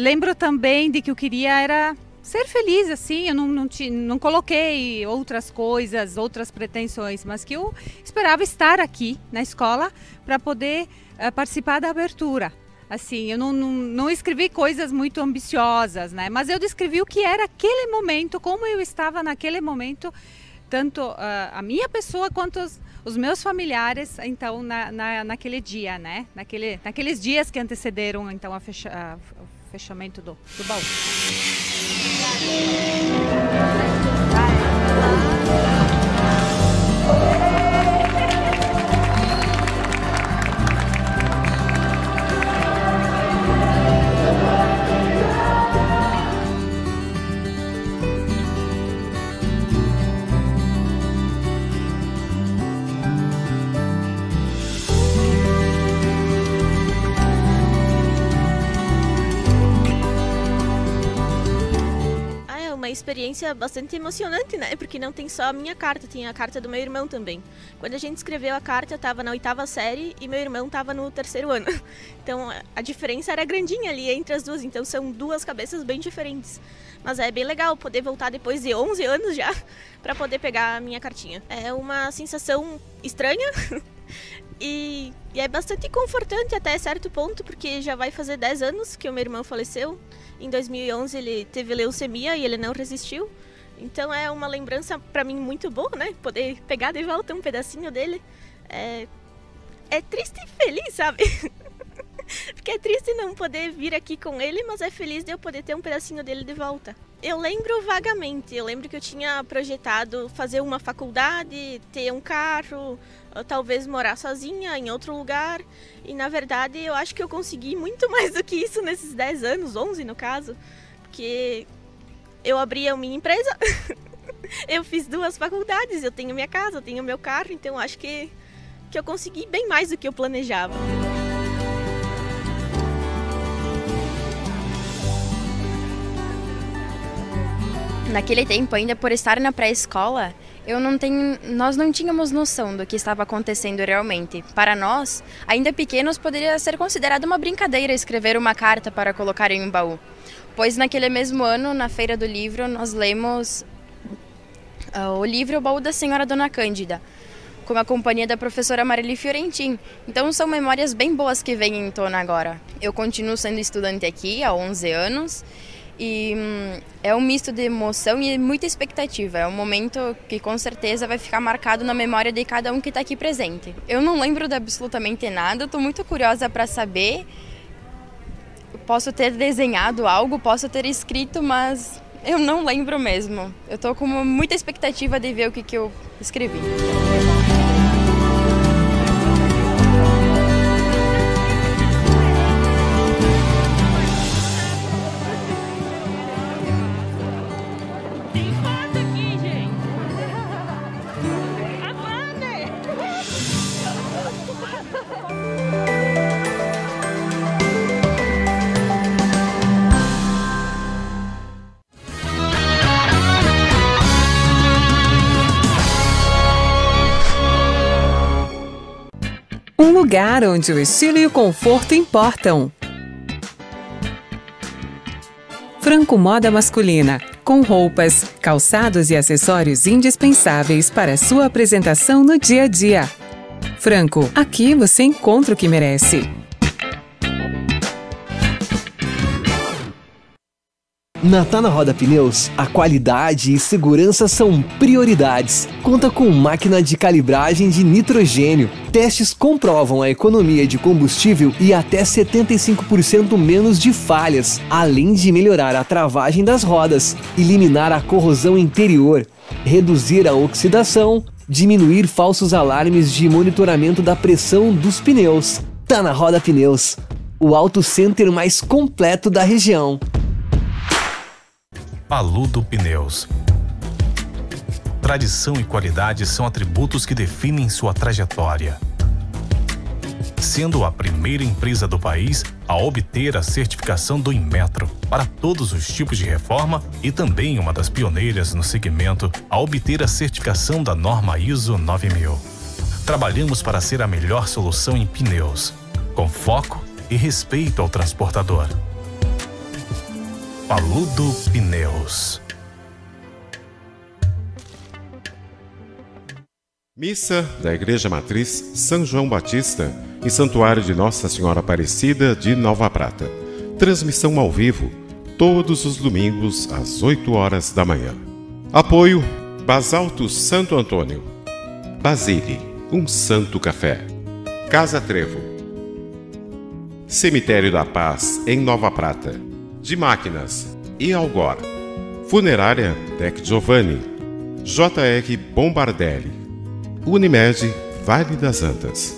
lembro também de que eu queria era ser feliz, assim. Eu não, não, te, não coloquei outras coisas, outras pretensões, mas que eu esperava estar aqui na escola para poder uh, participar da abertura. Assim, eu não, não, não escrevi coisas muito ambiciosas, né? Mas eu descrevi o que era aquele momento, como eu estava naquele momento, tanto uh, a minha pessoa quanto os, os meus familiares, então, na, na, naquele dia, né? Naquele, naqueles dias que antecederam, então, a fecha, a, o fechamento do, do baú. Música uma experiência bastante emocionante, né? Porque não tem só a minha carta, tem a carta do meu irmão também. Quando a gente escreveu a carta, eu estava na oitava série e meu irmão estava no terceiro ano. Então a diferença era grandinha ali entre as duas, então são duas cabeças bem diferentes. Mas é bem legal poder voltar depois de 11 anos já para poder pegar a minha cartinha. É uma sensação estranha. E, e, é bastante confortante até certo ponto, porque já vai fazer 10 anos que o meu irmão faleceu. Em 2011 ele teve leucemia e ele não resistiu. Então é uma lembrança para mim muito boa, né? Poder pegar de volta um pedacinho dele. É, é triste e feliz, sabe? porque é triste não poder vir aqui com ele, mas é feliz de eu poder ter um pedacinho dele de volta. Eu lembro vagamente. Eu lembro que eu tinha projetado fazer uma faculdade, ter um carro, talvez morar sozinha em outro lugar. E na verdade, eu acho que eu consegui muito mais do que isso nesses 10 anos, 11 no caso, porque eu abri a minha empresa. eu fiz duas faculdades, eu tenho minha casa, eu tenho meu carro, então acho que que eu consegui bem mais do que eu planejava. Naquele tempo, ainda por estar na pré-escola, eu não tenho, nós não tínhamos noção do que estava acontecendo realmente. Para nós, ainda pequenos, poderia ser considerado uma brincadeira escrever uma carta para colocar em um baú. Pois naquele mesmo ano, na Feira do Livro, nós lemos uh, o livro O Baú da Senhora Dona Cândida, com a companhia da professora Marili Fiorentin. Então são memórias bem boas que vêm em tona agora. Eu continuo sendo estudante aqui há 11 anos e hum, é um misto de emoção e muita expectativa. É um momento que com certeza vai ficar marcado na memória de cada um que está aqui presente. Eu não lembro de absolutamente nada, estou muito curiosa para saber. Posso ter desenhado algo, posso ter escrito, mas eu não lembro mesmo. Eu estou com muita expectativa de ver o que, que eu escrevi. lugar onde o estilo e o conforto importam. Franco Moda Masculina, com roupas, calçados e acessórios indispensáveis para sua apresentação no dia a dia. Franco, aqui você encontra o que merece. Na Tá na Roda Pneus, a qualidade e segurança são prioridades. Conta com máquina de calibragem de nitrogênio. Testes comprovam a economia de combustível e até 75% menos de falhas, além de melhorar a travagem das rodas, eliminar a corrosão interior, reduzir a oxidação, diminuir falsos alarmes de monitoramento da pressão dos pneus. Tá na Roda Pneus, o auto center mais completo da região. Paludo Pneus. Tradição e qualidade são atributos que definem sua trajetória. Sendo a primeira empresa do país a obter a certificação do Inmetro para todos os tipos de reforma e também uma das pioneiras no segmento a obter a certificação da norma ISO 9000. Trabalhamos para ser a melhor solução em pneus, com foco e respeito ao transportador. Paludo Pneus. Missa da Igreja Matriz São João Batista, em Santuário de Nossa Senhora Aparecida de Nova Prata. Transmissão ao vivo, todos os domingos às 8 horas da manhã. Apoio Basalto Santo Antônio. Basile, um santo café. Casa Trevo. Cemitério da Paz, em Nova Prata de Máquinas e Algor. Funerária Tec Giovanni. J.R. Bombardelli. Unimed Vale das Antas.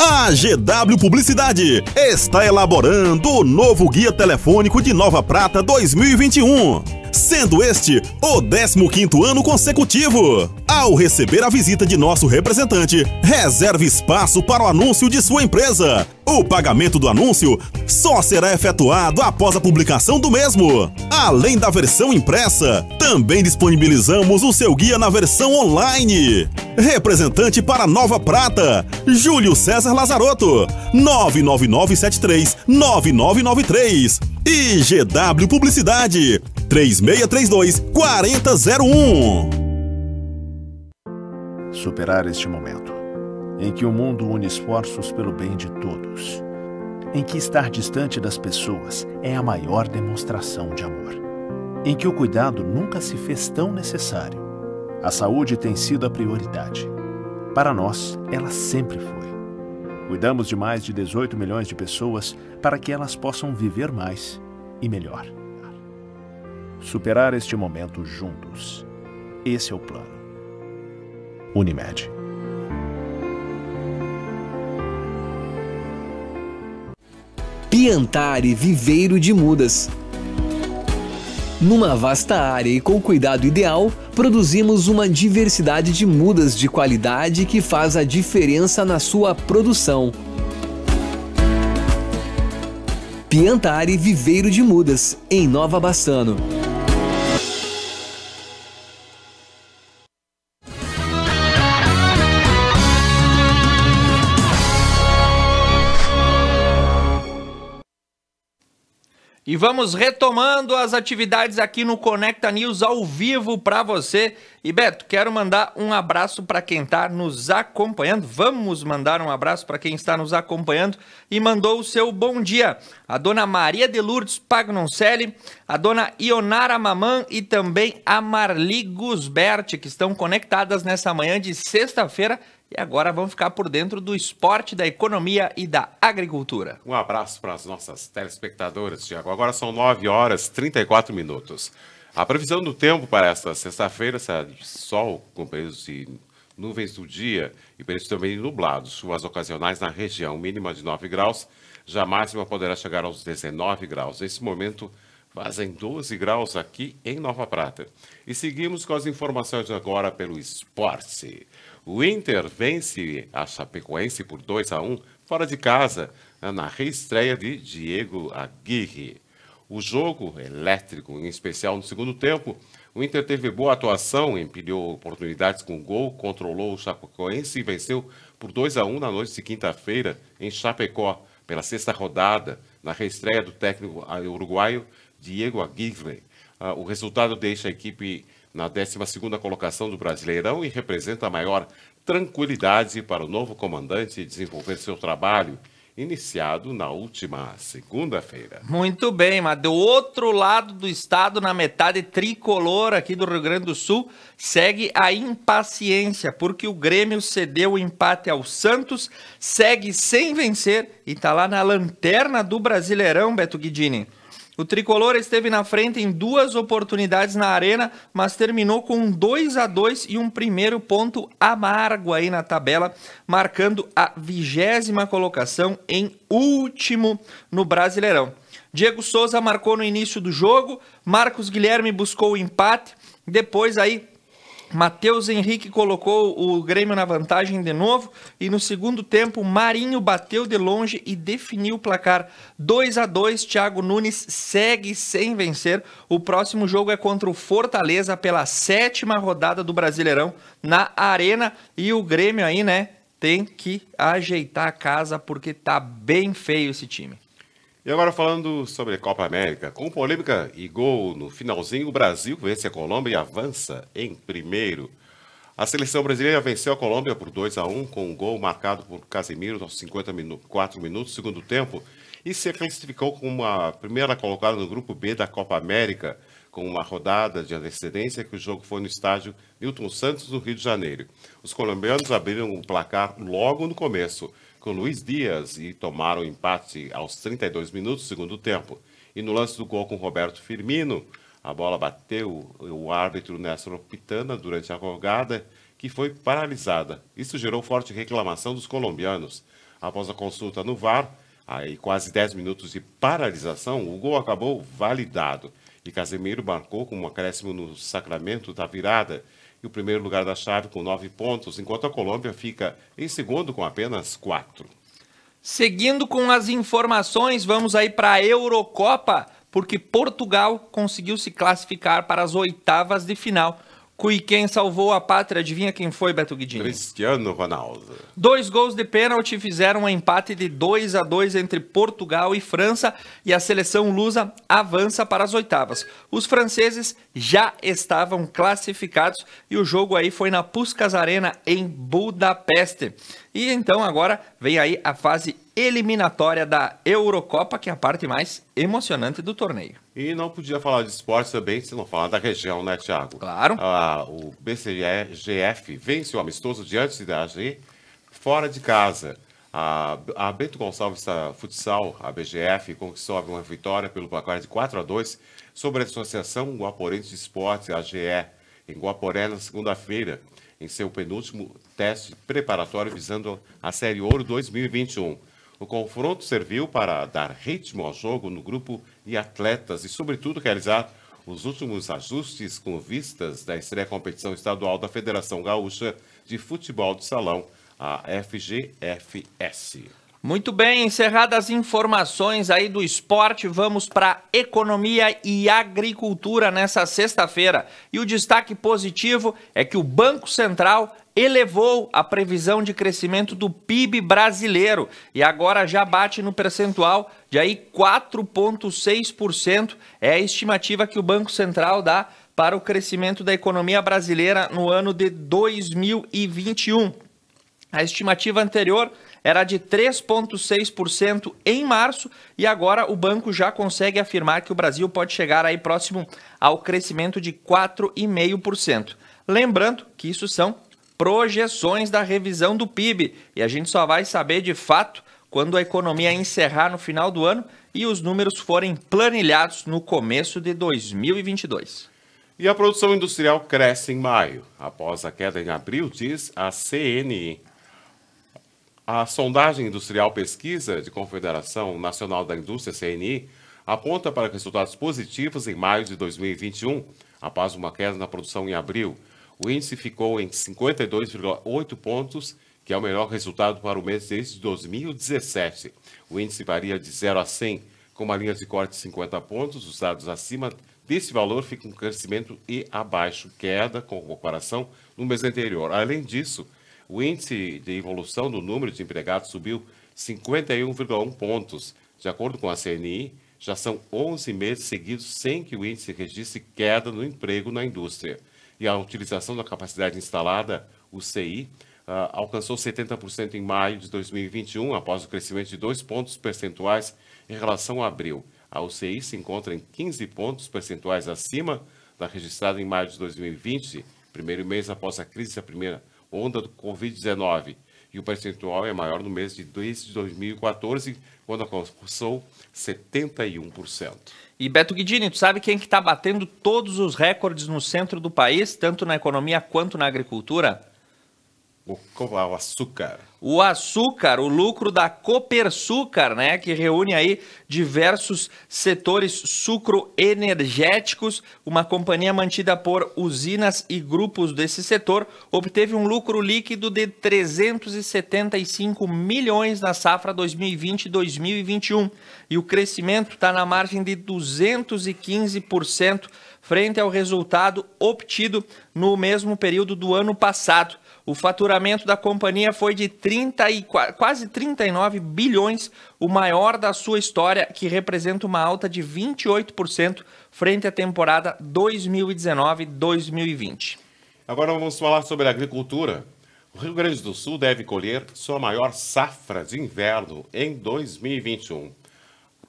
A GW Publicidade está elaborando o novo Guia Telefônico de Nova Prata 2021 sendo este o 15º ano consecutivo. Ao receber a visita de nosso representante, reserve espaço para o anúncio de sua empresa. O pagamento do anúncio só será efetuado após a publicação do mesmo. Além da versão impressa, também disponibilizamos o seu guia na versão online. Representante para Nova Prata, Júlio César Lazarotto, 99973 9993 e GW Publicidade, 3632 4001. Superar este momento em que o mundo une esforços pelo bem de todos, em que estar distante das pessoas é a maior demonstração de amor, em que o cuidado nunca se fez tão necessário. A saúde tem sido a prioridade. Para nós, ela sempre foi. Cuidamos de mais de 18 milhões de pessoas para que elas possam viver mais e melhor superar este momento juntos. Esse é o plano. Unimed. Piantar e Viveiro de Mudas. Numa vasta área e com cuidado ideal, produzimos uma diversidade de mudas de qualidade que faz a diferença na sua produção. e Viveiro de Mudas, em Nova Bassano. E vamos retomando as atividades aqui no Conecta News ao vivo para você. E Beto, quero mandar um abraço para quem está nos acompanhando. Vamos mandar um abraço para quem está nos acompanhando e mandou o seu bom dia. A dona Maria de Lourdes Pagnoncelli, a dona Ionara Mamãe e também a Marli Gusberti, que estão conectadas nessa manhã de sexta-feira e agora vamos ficar por dentro do esporte, da economia e da agricultura. Um abraço para as nossas telespectadoras, Tiago. Agora são 9 horas 34 minutos. A previsão do tempo para esta sexta-feira será de sol com períodos de nuvens do dia e períodos também nublados. Chuvas ocasionais na região, mínima de 9 graus. Já a máxima poderá chegar aos 19 graus. Nesse momento, fazem 12 graus aqui em Nova Prata. E seguimos com as informações agora pelo esporte. O Inter vence a Chapecoense por 2 a 1 fora de casa, na reestreia de Diego Aguirre. O jogo elétrico, em especial no segundo tempo, o Inter teve boa atuação, empilhou oportunidades com gol, controlou o Chapecoense e venceu por 2 a 1 na noite de quinta-feira em Chapecó, pela sexta rodada, na reestreia do técnico uruguaio Diego Aguirre. Ah, o resultado deixa a equipe na 12 colocação do Brasileirão e representa a maior tranquilidade para o novo comandante desenvolver seu trabalho, iniciado na última segunda-feira. Muito bem, mas do outro lado do estado, na metade tricolor aqui do Rio Grande do Sul, segue a impaciência, porque o Grêmio cedeu o empate ao Santos, segue sem vencer e está lá na lanterna do Brasileirão, Beto Guidini. O tricolor esteve na frente em duas oportunidades na arena, mas terminou com um 2 a 2 e um primeiro ponto amargo aí na tabela, marcando a vigésima colocação em último no Brasileirão. Diego Souza marcou no início do jogo, Marcos Guilherme buscou o empate, depois aí Matheus Henrique colocou o Grêmio na vantagem de novo e no segundo tempo Marinho bateu de longe e definiu o placar 2 a 2. Thiago Nunes segue sem vencer. O próximo jogo é contra o Fortaleza pela sétima rodada do Brasileirão na Arena e o Grêmio aí, né, tem que ajeitar a casa porque tá bem feio esse time. E agora falando sobre Copa América, com polêmica e gol no finalzinho, o Brasil vence a Colômbia e avança em primeiro. A seleção brasileira venceu a Colômbia por 2 a 1 com um gol marcado por Casemiro aos 54 minutos do segundo tempo e se classificou como a primeira colocada no grupo B da Copa América, com uma rodada de antecedência que o jogo foi no estádio Newton Santos, no Rio de Janeiro. Os colombianos abriram o placar logo no começo com Luiz Dias e tomaram o empate aos 32 minutos do segundo tempo. E no lance do gol com Roberto Firmino, a bola bateu o árbitro Néstor Pitana durante a jogada, que foi paralisada. Isso gerou forte reclamação dos colombianos. Após a consulta no VAR, aí quase 10 minutos de paralisação, o gol acabou validado. E Casemiro marcou com um acréscimo no sacramento da virada e o primeiro lugar da chave com nove pontos, enquanto a Colômbia fica em segundo com apenas quatro. Seguindo com as informações, vamos aí para a Eurocopa, porque Portugal conseguiu se classificar para as oitavas de final quem salvou a pátria. Adivinha quem foi, Beto Guidinho? Cristiano Ronaldo. Dois gols de pênalti fizeram um empate de 2 a 2 entre Portugal e França e a seleção lusa avança para as oitavas. Os franceses já estavam classificados e o jogo aí foi na Puskas Arena em Budapeste. E então agora vem aí a fase eliminatória da Eurocopa, que é a parte mais emocionante do torneio. E não podia falar de esportes também se não falar da região, né, Tiago? Claro. Ah, o BCGF vence o amistoso diante da AG fora de casa. A, a Bento Gonçalves Futsal, a BGF, conquistou uma vitória pelo placar de 4 a 2 sobre a Associação Guaporense de Esportes, AGE, em Guaporé, na segunda-feira, em seu penúltimo teste preparatório visando a Série Ouro 2021. O confronto serviu para dar ritmo ao jogo no grupo de atletas e, sobretudo, realizar os últimos ajustes com vistas da estreia competição estadual da Federação Gaúcha de Futebol de Salão, a FGFS. Muito bem, encerradas as informações aí do esporte, vamos para economia e agricultura nessa sexta-feira. E o destaque positivo é que o Banco Central elevou a previsão de crescimento do PIB brasileiro e agora já bate no percentual de aí 4.6%, é a estimativa que o Banco Central dá para o crescimento da economia brasileira no ano de 2021. A estimativa anterior era de 3,6% em março e agora o banco já consegue afirmar que o Brasil pode chegar aí próximo ao crescimento de 4,5%. Lembrando que isso são projeções da revisão do PIB. E a gente só vai saber de fato quando a economia encerrar no final do ano e os números forem planilhados no começo de 2022. E a produção industrial cresce em maio. Após a queda em abril, diz a CNI. A sondagem industrial pesquisa de Confederação Nacional da Indústria, CNI, aponta para resultados positivos em maio de 2021, após uma queda na produção em abril. O índice ficou em 52,8 pontos, que é o melhor resultado para o mês desde 2017. O índice varia de 0 a 100, com uma linha de corte de 50 pontos. Os dados acima desse valor ficam um crescimento e abaixo, queda com comparação no mês anterior. Além disso, o índice de evolução do número de empregados subiu 51,1 pontos. De acordo com a CNI, já são 11 meses seguidos sem que o índice registre queda no emprego na indústria e a utilização da capacidade instalada, o CI, uh, ah, alcançou 70% em maio de 2021, após o crescimento de dois pontos percentuais em relação a abril. A UCI se encontra em 15 pontos percentuais acima da registrada em maio de 2020, primeiro mês após a crise da primeira onda do Covid-19, e o percentual é maior no mês de 2014, quando alcançou 71%. E Beto Guidini, tu sabe quem que está batendo todos os recordes no centro do país, tanto na economia quanto na agricultura? O, é o açúcar. O açúcar, o lucro da Copersucar, né, que reúne aí diversos setores sucroenergéticos, uma companhia mantida por usinas e grupos desse setor, obteve um lucro líquido de 375 milhões na safra 2020-2021 e o crescimento está na margem de 215% frente ao resultado obtido no mesmo período do ano passado. O faturamento da companhia foi de 30 e, quase 39 bilhões, o maior da sua história, que representa uma alta de 28% frente à temporada 2019-2020. Agora vamos falar sobre agricultura. O Rio Grande do Sul deve colher sua maior safra de inverno em 2021.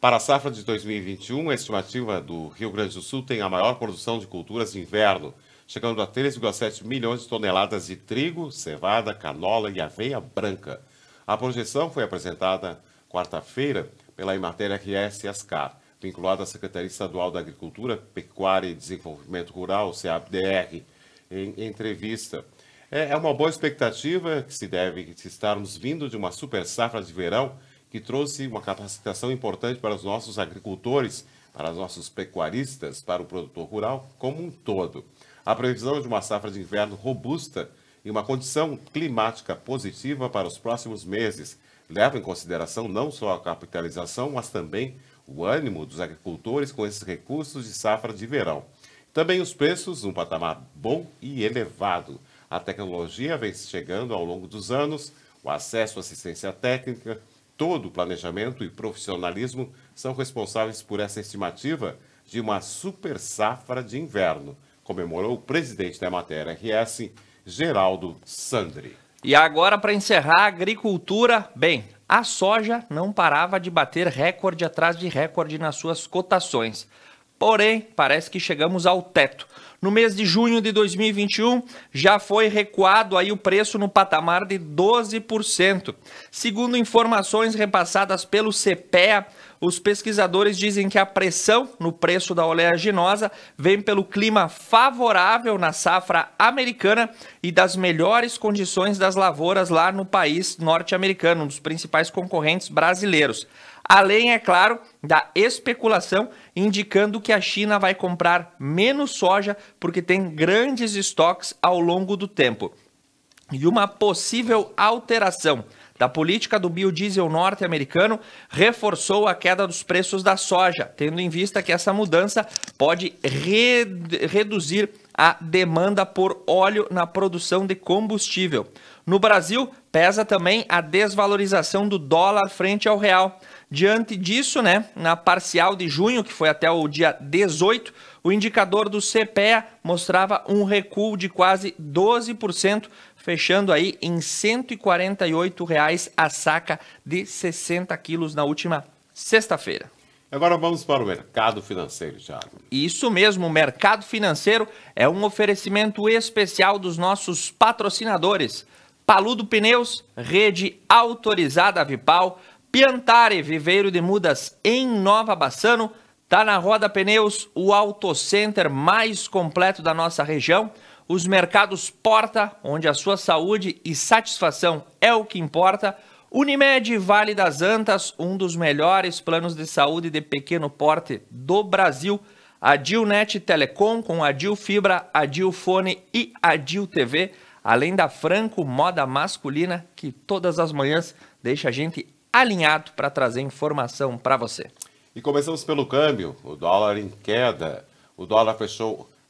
Para a safra de 2021, a estimativa do Rio Grande do Sul tem a maior produção de culturas de inverno, chegando a 3,7 milhões de toneladas de trigo, cevada, canola e aveia branca. A projeção foi apresentada quarta-feira pela Imatéria RS Ascar, vinculada à Secretaria Estadual da Agricultura, Pecuária e Desenvolvimento Rural, CABDR, em entrevista. É, é uma boa expectativa que se deve estarmos vindo de uma super safra de verão que trouxe uma capacitação importante para os nossos agricultores, para os nossos pecuaristas, para o produtor rural como um todo. A previsão de uma safra de inverno robusta e uma condição climática positiva para os próximos meses leva em consideração não só a capitalização, mas também o ânimo dos agricultores com esses recursos de safra de verão. Também os preços, um patamar bom e elevado. A tecnologia vem chegando ao longo dos anos, o acesso à assistência técnica, todo o planejamento e profissionalismo são responsáveis por essa estimativa de uma super safra de inverno comemorou o presidente da matéria RS, Geraldo Sandri. E agora, para encerrar, agricultura. Bem, a soja não parava de bater recorde atrás de recorde nas suas cotações. Porém, parece que chegamos ao teto. No mês de junho de 2021, já foi recuado aí o preço no patamar de 12%. Segundo informações repassadas pelo CPEA, os pesquisadores dizem que a pressão no preço da oleaginosa vem pelo clima favorável na safra americana e das melhores condições das lavouras lá no país norte-americano, um dos principais concorrentes brasileiros. Além, é claro, da especulação indicando que a China vai comprar menos soja porque tem grandes estoques ao longo do tempo. E uma possível alteração da política do biodiesel norte-americano reforçou a queda dos preços da soja, tendo em vista que essa mudança pode re reduzir a demanda por óleo na produção de combustível. No Brasil, pesa também a desvalorização do dólar frente ao real. Diante disso, né, na parcial de junho, que foi até o dia 18, o indicador do CPEA mostrava um recuo de quase 12% fechando aí em R$ 148,00 a saca de 60 quilos na última sexta-feira. Agora vamos para o mercado financeiro, Thiago. Isso mesmo, o mercado financeiro é um oferecimento especial dos nossos patrocinadores. Paludo Pneus, rede autorizada Vipal, Piantare, viveiro de mudas em Nova Bassano, tá na Roda Pneus, o autocenter mais completo da nossa região os mercados Porta, onde a sua saúde e satisfação é o que importa. Unimed Vale das Antas, um dos melhores planos de saúde de pequeno porte do Brasil. A Dilnet Telecom com a Dil Fibra, a Dilfone Fone e a DilTV TV, além da Franco Moda Masculina, que todas as manhãs deixa a gente alinhado para trazer informação para você. E começamos pelo câmbio, o dólar em queda. O dólar fechou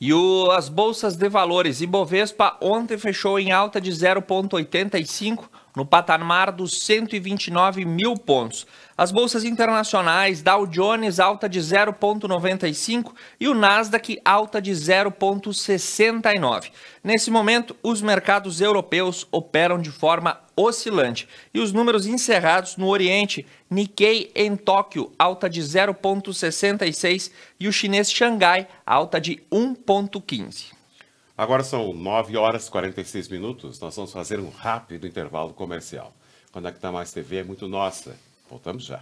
E o, as bolsas de valores, Ibovespa ontem fechou em alta de 0,85 no patamar dos 129 mil pontos. As bolsas internacionais, Dow Jones alta de 0,95 e o Nasdaq alta de 0,69. Nesse momento, os mercados europeus operam de forma oscilante e os números encerrados no Oriente, Nikkei em Tóquio alta de 0,66 e o chinês Xangai alta de 1 1.15. Agora são 9 horas e 46 minutos. Nós vamos fazer um rápido intervalo comercial. Conectar é tá Mais TV é muito nossa. Voltamos já.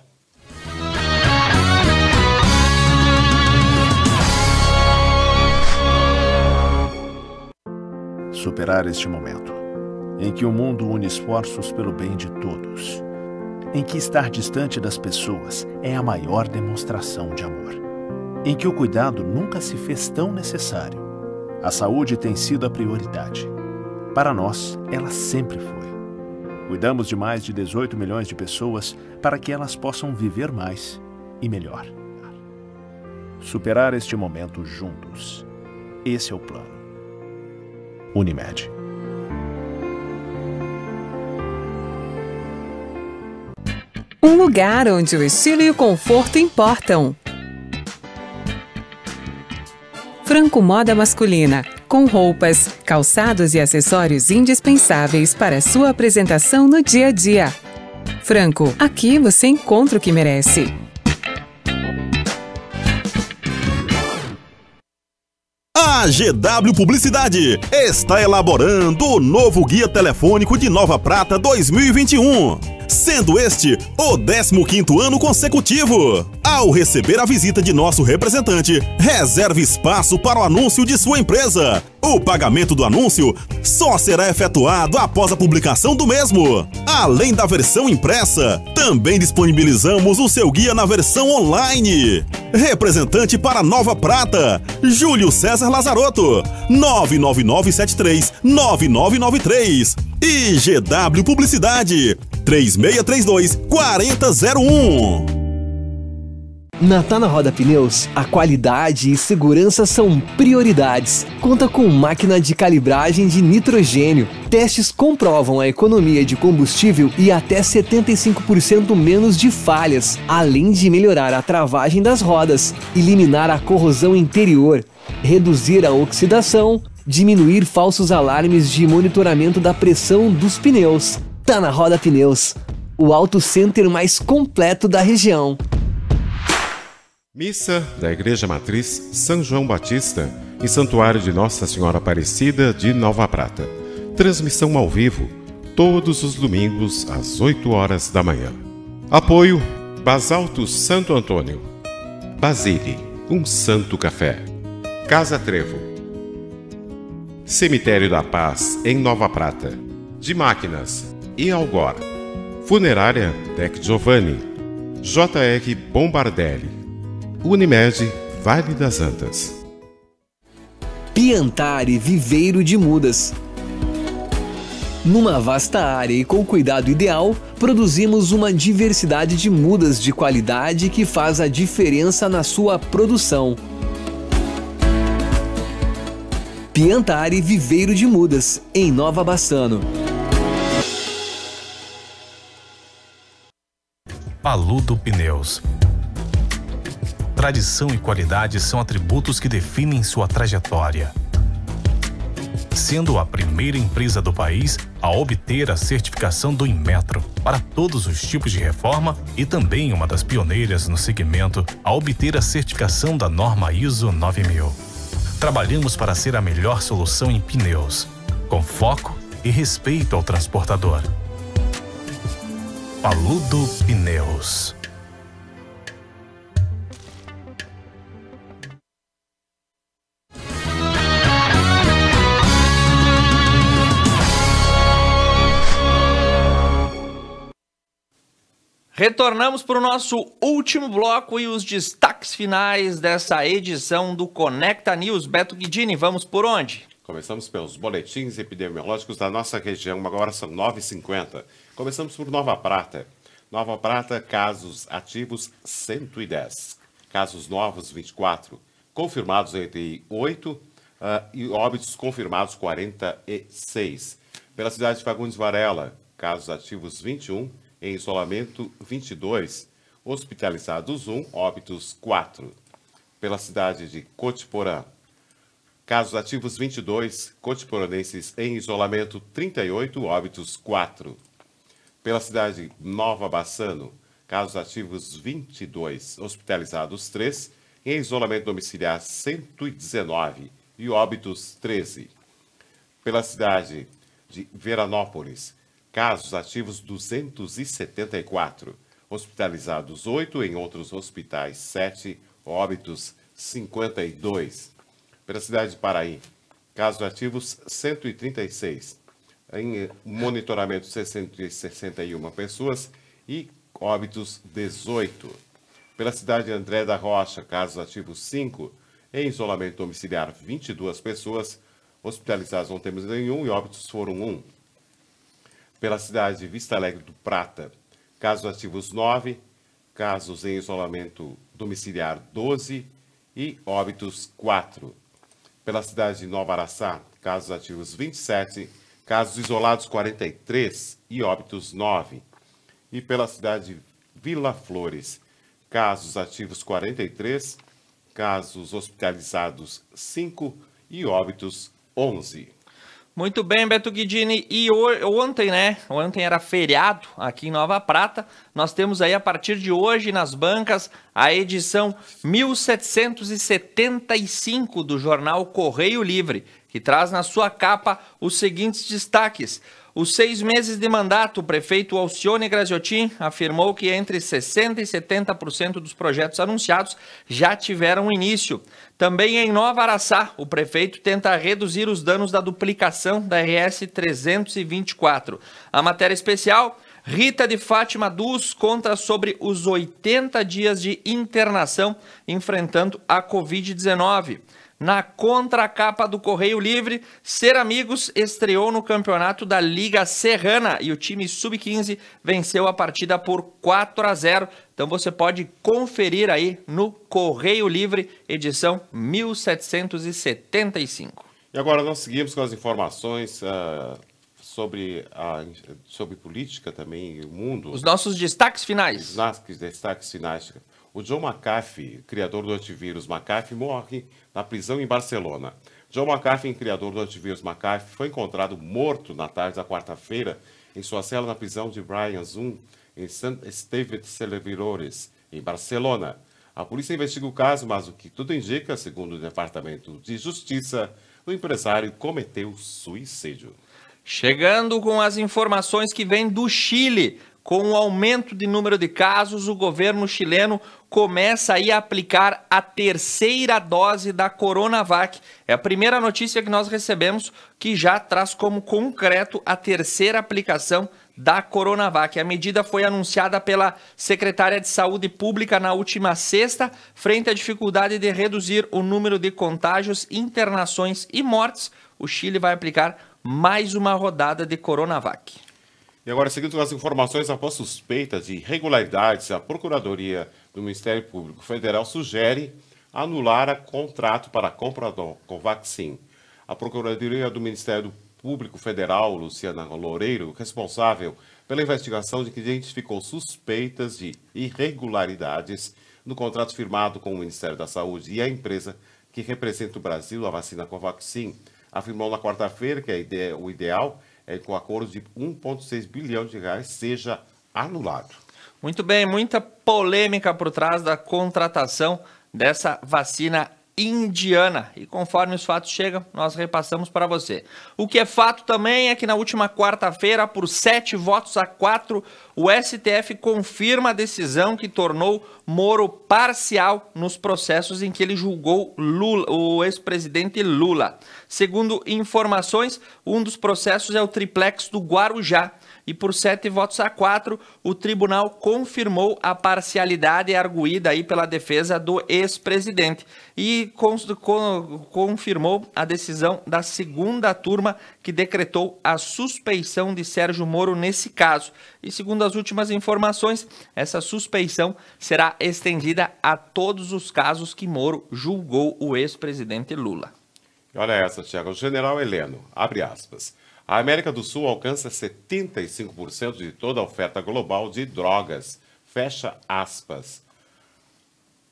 Superar este momento em que o mundo une esforços pelo bem de todos, em que estar distante das pessoas é a maior demonstração de amor em que o cuidado nunca se fez tão necessário. A saúde tem sido a prioridade. Para nós, ela sempre foi. Cuidamos de mais de 18 milhões de pessoas para que elas possam viver mais e melhor. Superar este momento juntos. Esse é o plano. Unimed. Um lugar onde o estilo e o conforto importam. Franco Moda Masculina, com roupas, calçados e acessórios indispensáveis para sua apresentação no dia a dia. Franco, aqui você encontra o que merece. A GW Publicidade está elaborando o novo guia telefônico de Nova Prata 2021, sendo este o 15 ano consecutivo. Ao receber a visita de nosso representante, reserve espaço para o anúncio de sua empresa o pagamento do anúncio só será efetuado após a publicação do mesmo. Além da versão impressa, também disponibilizamos o seu guia na versão online. Representante para Nova Prata, Júlio César Lazarotto, 99973 9993 e GW Publicidade, 3632 4001. Na Tá na Roda Pneus, a qualidade e segurança são prioridades. Conta com máquina de calibragem de nitrogênio. Testes comprovam a economia de combustível e até 75% menos de falhas, além de melhorar a travagem das rodas, eliminar a corrosão interior, reduzir a oxidação, diminuir falsos alarmes de monitoramento da pressão dos pneus. Tá na Roda Pneus, o auto center mais completo da região. Missa da Igreja Matriz São João Batista e Santuário de Nossa Senhora Aparecida de Nova Prata. Transmissão ao vivo, todos os domingos às 8 horas da manhã. Apoio Basalto Santo Antônio. Basile, um santo café. Casa Trevo. Cemitério da Paz em Nova Prata. De Máquinas e Algor. Funerária Tec Giovanni. J.R. Bombardelli. Unimed, Vale das Antas. Piantare Viveiro de Mudas. Numa vasta área e com cuidado ideal, produzimos uma diversidade de mudas de qualidade que faz a diferença na sua produção. Piantare Viveiro de Mudas, em Nova Bassano. Paludo Pneus Tradição e qualidade são atributos que definem sua trajetória. Sendo a primeira empresa do país a obter a certificação do Inmetro para todos os tipos de reforma e também uma das pioneiras no segmento a obter a certificação da norma ISO 9000. Trabalhamos para ser a melhor solução em pneus, com foco e respeito ao transportador. Paludo Pneus Retornamos para o nosso último bloco e os destaques finais dessa edição do Conecta News. Beto Guidini, vamos por onde? Começamos pelos boletins epidemiológicos da nossa região, agora são 9h50. Começamos por Nova Prata. Nova Prata, casos ativos 110, casos novos 24, confirmados 88 uh, ah, e óbitos confirmados 46. Pela cidade de Fagundes Varela, casos ativos 21, em isolamento 22, hospitalizados 1, óbitos 4. Pela cidade de Cotiporã, casos ativos 22, cotiporanenses em isolamento 38, óbitos 4. Pela cidade Nova Bassano, casos ativos 22, hospitalizados 3, em isolamento domiciliar 119 e óbitos 13. Pela cidade de Veranópolis, Casos ativos 274, hospitalizados 8, em outros hospitais 7, óbitos 52. Pela cidade de Paraí, casos ativos 136, em eh, monitoramento 661 pessoas e óbitos 18. Pela cidade de André da Rocha, casos ativos 5, em isolamento domiciliar 22 pessoas, hospitalizados não temos nenhum e óbitos foram 1 pela cidade de Vista Alegre do Prata, casos ativos 9, casos em isolamento domiciliar 12 e óbitos 4. Pela cidade de Nova Araçá, casos ativos 27, casos isolados 43 e óbitos 9. E pela cidade de Vila Flores, casos ativos 43, casos hospitalizados 5 e óbitos 11. Muito bem, Beto Guidini. E ontem, né? Ontem era feriado aqui em Nova Prata. Nós temos aí a partir de hoje nas bancas a edição 1775 do jornal Correio Livre, que traz na sua capa os seguintes destaques: os seis meses de mandato, o prefeito Alcione Graziotin afirmou que entre 60% e 70% dos projetos anunciados já tiveram início. Também em Nova Araçá, o prefeito tenta reduzir os danos da duplicação da RS 324. A matéria especial Rita de Fátima Dus conta sobre os 80 dias de internação enfrentando a Covid-19. Na contracapa do Correio Livre, Ser Amigos estreou no campeonato da Liga Serrana e o time sub-15 venceu a partida por 4 a 0. Então você pode conferir aí no Correio Livre, edição 1775. E agora nós seguimos com as informações uh, sobre, a, sobre política também, o mundo. Os nossos destaques finais. Os nossos destaques finais. O John McAfee, criador do antivírus McAfee, morre na prisão em Barcelona. John McAfee, criador do antivírus McAfee, foi encontrado morto na tarde da quarta-feira em sua cela na prisão de Brian Zoom, em St. Esteve Celebriores, em Barcelona. A polícia investiga o caso, mas o que tudo indica, segundo o Departamento de Justiça, o empresário cometeu suicídio. Chegando com as informações que vêm do Chile. Com o aumento de número de casos, o governo chileno começa aí a aplicar a terceira dose da Coronavac. É a primeira notícia que nós recebemos que já traz como concreto a terceira aplicação da Coronavac. A medida foi anunciada pela secretária de Saúde Pública na última sexta, frente à dificuldade de reduzir o número de contágios, internações e mortes. O Chile vai aplicar mais uma rodada de Coronavac. E agora, seguindo as informações, após suspeitas de irregularidades, a Procuradoria do Ministério Público Federal sugere anular o contrato para a compra do Covaxin. A Procuradoria do Ministério Público Federal, Luciana Loureiro, responsável pela investigação de que identificou suspeitas de irregularidades no contrato firmado com o Ministério da Saúde e a empresa que representa o Brasil, a vacina Covaxin, afirmou na quarta-feira que o ideal é, com acordos de 1,6 bilhão de reais seja anulado. Muito bem, muita polêmica por trás da contratação dessa vacina Indiana. E conforme os fatos chegam, nós repassamos para você. O que é fato também é que na última quarta-feira, por sete votos a quatro, o STF confirma a decisão que tornou Moro parcial nos processos em que ele julgou Lula, o ex-presidente Lula. Segundo informações, um dos processos é o triplex do Guarujá e por sete votos a quatro, o tribunal confirmou a parcialidade arguída aí pela defesa do ex-presidente e confirmou a decisão da segunda turma que decretou a suspeição de Sérgio Moro nesse caso. E segundo as últimas informações, essa suspeição será estendida a todos os casos que Moro julgou o ex-presidente Lula. Olha essa, Tiago. general Heleno, abre aspas. A América do Sul alcança 75% de toda a oferta global de drogas. Fecha aspas.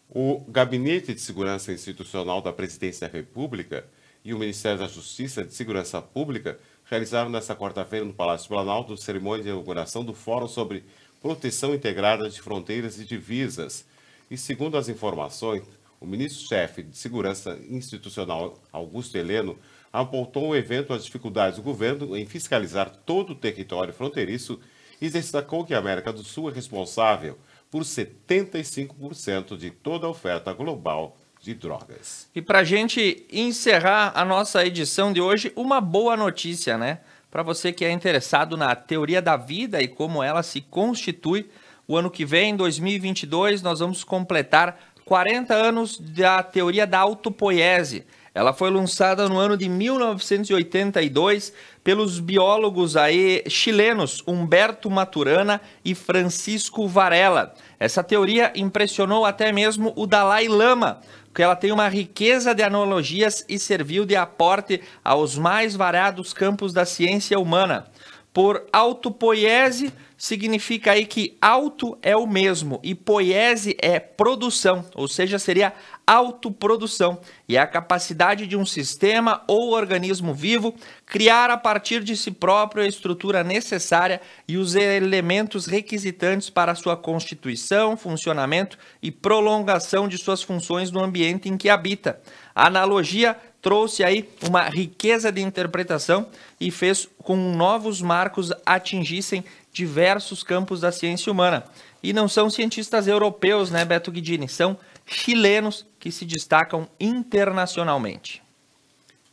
O Gabinete de Segurança Institucional da Presidência da República e o Ministério da Justiça e de Segurança Pública realizaram nesta quarta-feira no Palácio Planalto cerimônia de inauguração do Fórum sobre Proteção Integrada de Fronteiras e Divisas. E segundo as informações, o ministro-chefe de Segurança Institucional, Augusto Heleno, apontou o evento às dificuldades do governo em fiscalizar todo o território fronteiriço e destacou que a América do Sul é responsável por 75% de toda a oferta global de drogas. E para gente encerrar a nossa edição de hoje, uma boa notícia, né? Para você que é interessado na teoria da vida e como ela se constitui, o ano que vem, 2022, nós vamos completar 40 anos da teoria da autopoiese. Ela foi lançada no ano de 1982 pelos biólogos aí chilenos Humberto Maturana e Francisco Varela. Essa teoria impressionou até mesmo o Dalai Lama, porque ela tem uma riqueza de analogias e serviu de aporte aos mais variados campos da ciência humana por autopoiese, significa aí que auto é o mesmo e poiese é produção, ou seja, seria autoprodução, e é a capacidade de um sistema ou organismo vivo criar a partir de si próprio a estrutura necessária e os elementos requisitantes para sua constituição, funcionamento e prolongação de suas funções no ambiente em que habita. A analogia trouxe aí uma riqueza de interpretação e fez com novos marcos atingissem diversos campos da ciência humana. E não são cientistas europeus, né, Beto Guidini? São chilenos que se destacam internacionalmente.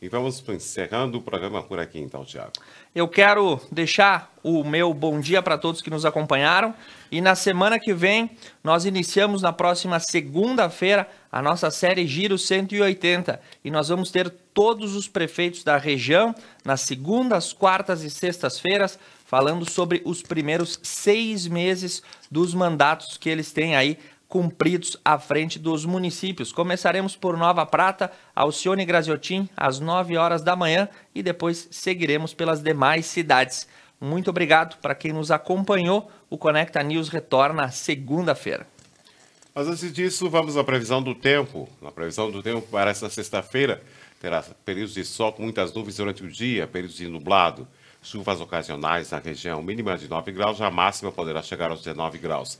E então, vamos encerrando o programa por aqui, então, Tiago. Eu quero deixar o meu bom dia para todos que nos acompanharam. E na semana que vem, nós iniciamos na próxima segunda-feira a nossa série Giro 180. E nós vamos ter todos os prefeitos da região nas segundas, quartas e sextas-feiras, falando sobre os primeiros seis meses dos mandatos que eles têm aí cumpridos à frente dos municípios. Começaremos por Nova Prata, Alcione Graziotin, às 9 horas da manhã e depois seguiremos pelas demais cidades. Muito obrigado para quem nos acompanhou. O Conecta News retorna segunda-feira. Mas antes disso, vamos à previsão do tempo. Na previsão do tempo para esta sexta-feira, terá períodos de sol com muitas nuvens durante o dia, períodos de nublado, chuvas ocasionais na região, mínima de 9 graus, a máxima poderá chegar aos 19 graus.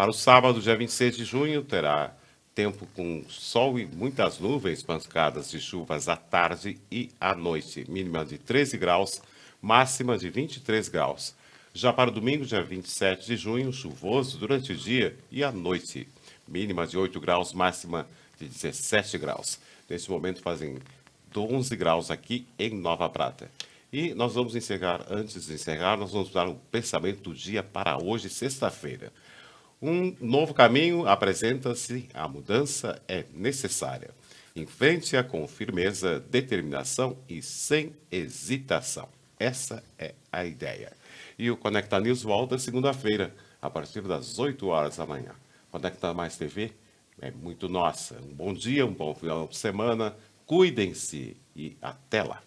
Para o sábado, dia 26 de junho, terá tempo com sol e muitas nuvens, pancadas de chuvas à tarde e à noite, mínima de 13 graus, máxima de 23 graus. Já para o domingo, dia 27 de junho, chuvoso durante o dia e à noite, mínima de 8 graus, máxima de 17 graus. Neste momento fazem 11 graus aqui em Nova Prata. E nós vamos encerrar, antes de encerrar, nós vamos dar um pensamento do dia para hoje, sexta-feira. Um novo caminho apresenta-se, a mudança é necessária. Enfrente-a com firmeza, determinação e sem hesitação. Essa é a ideia. E o Conecta News volta segunda-feira, a partir das 8 horas da manhã. Conecta Mais TV é muito nossa. Um bom dia, um bom final de semana. Cuidem-se e até lá.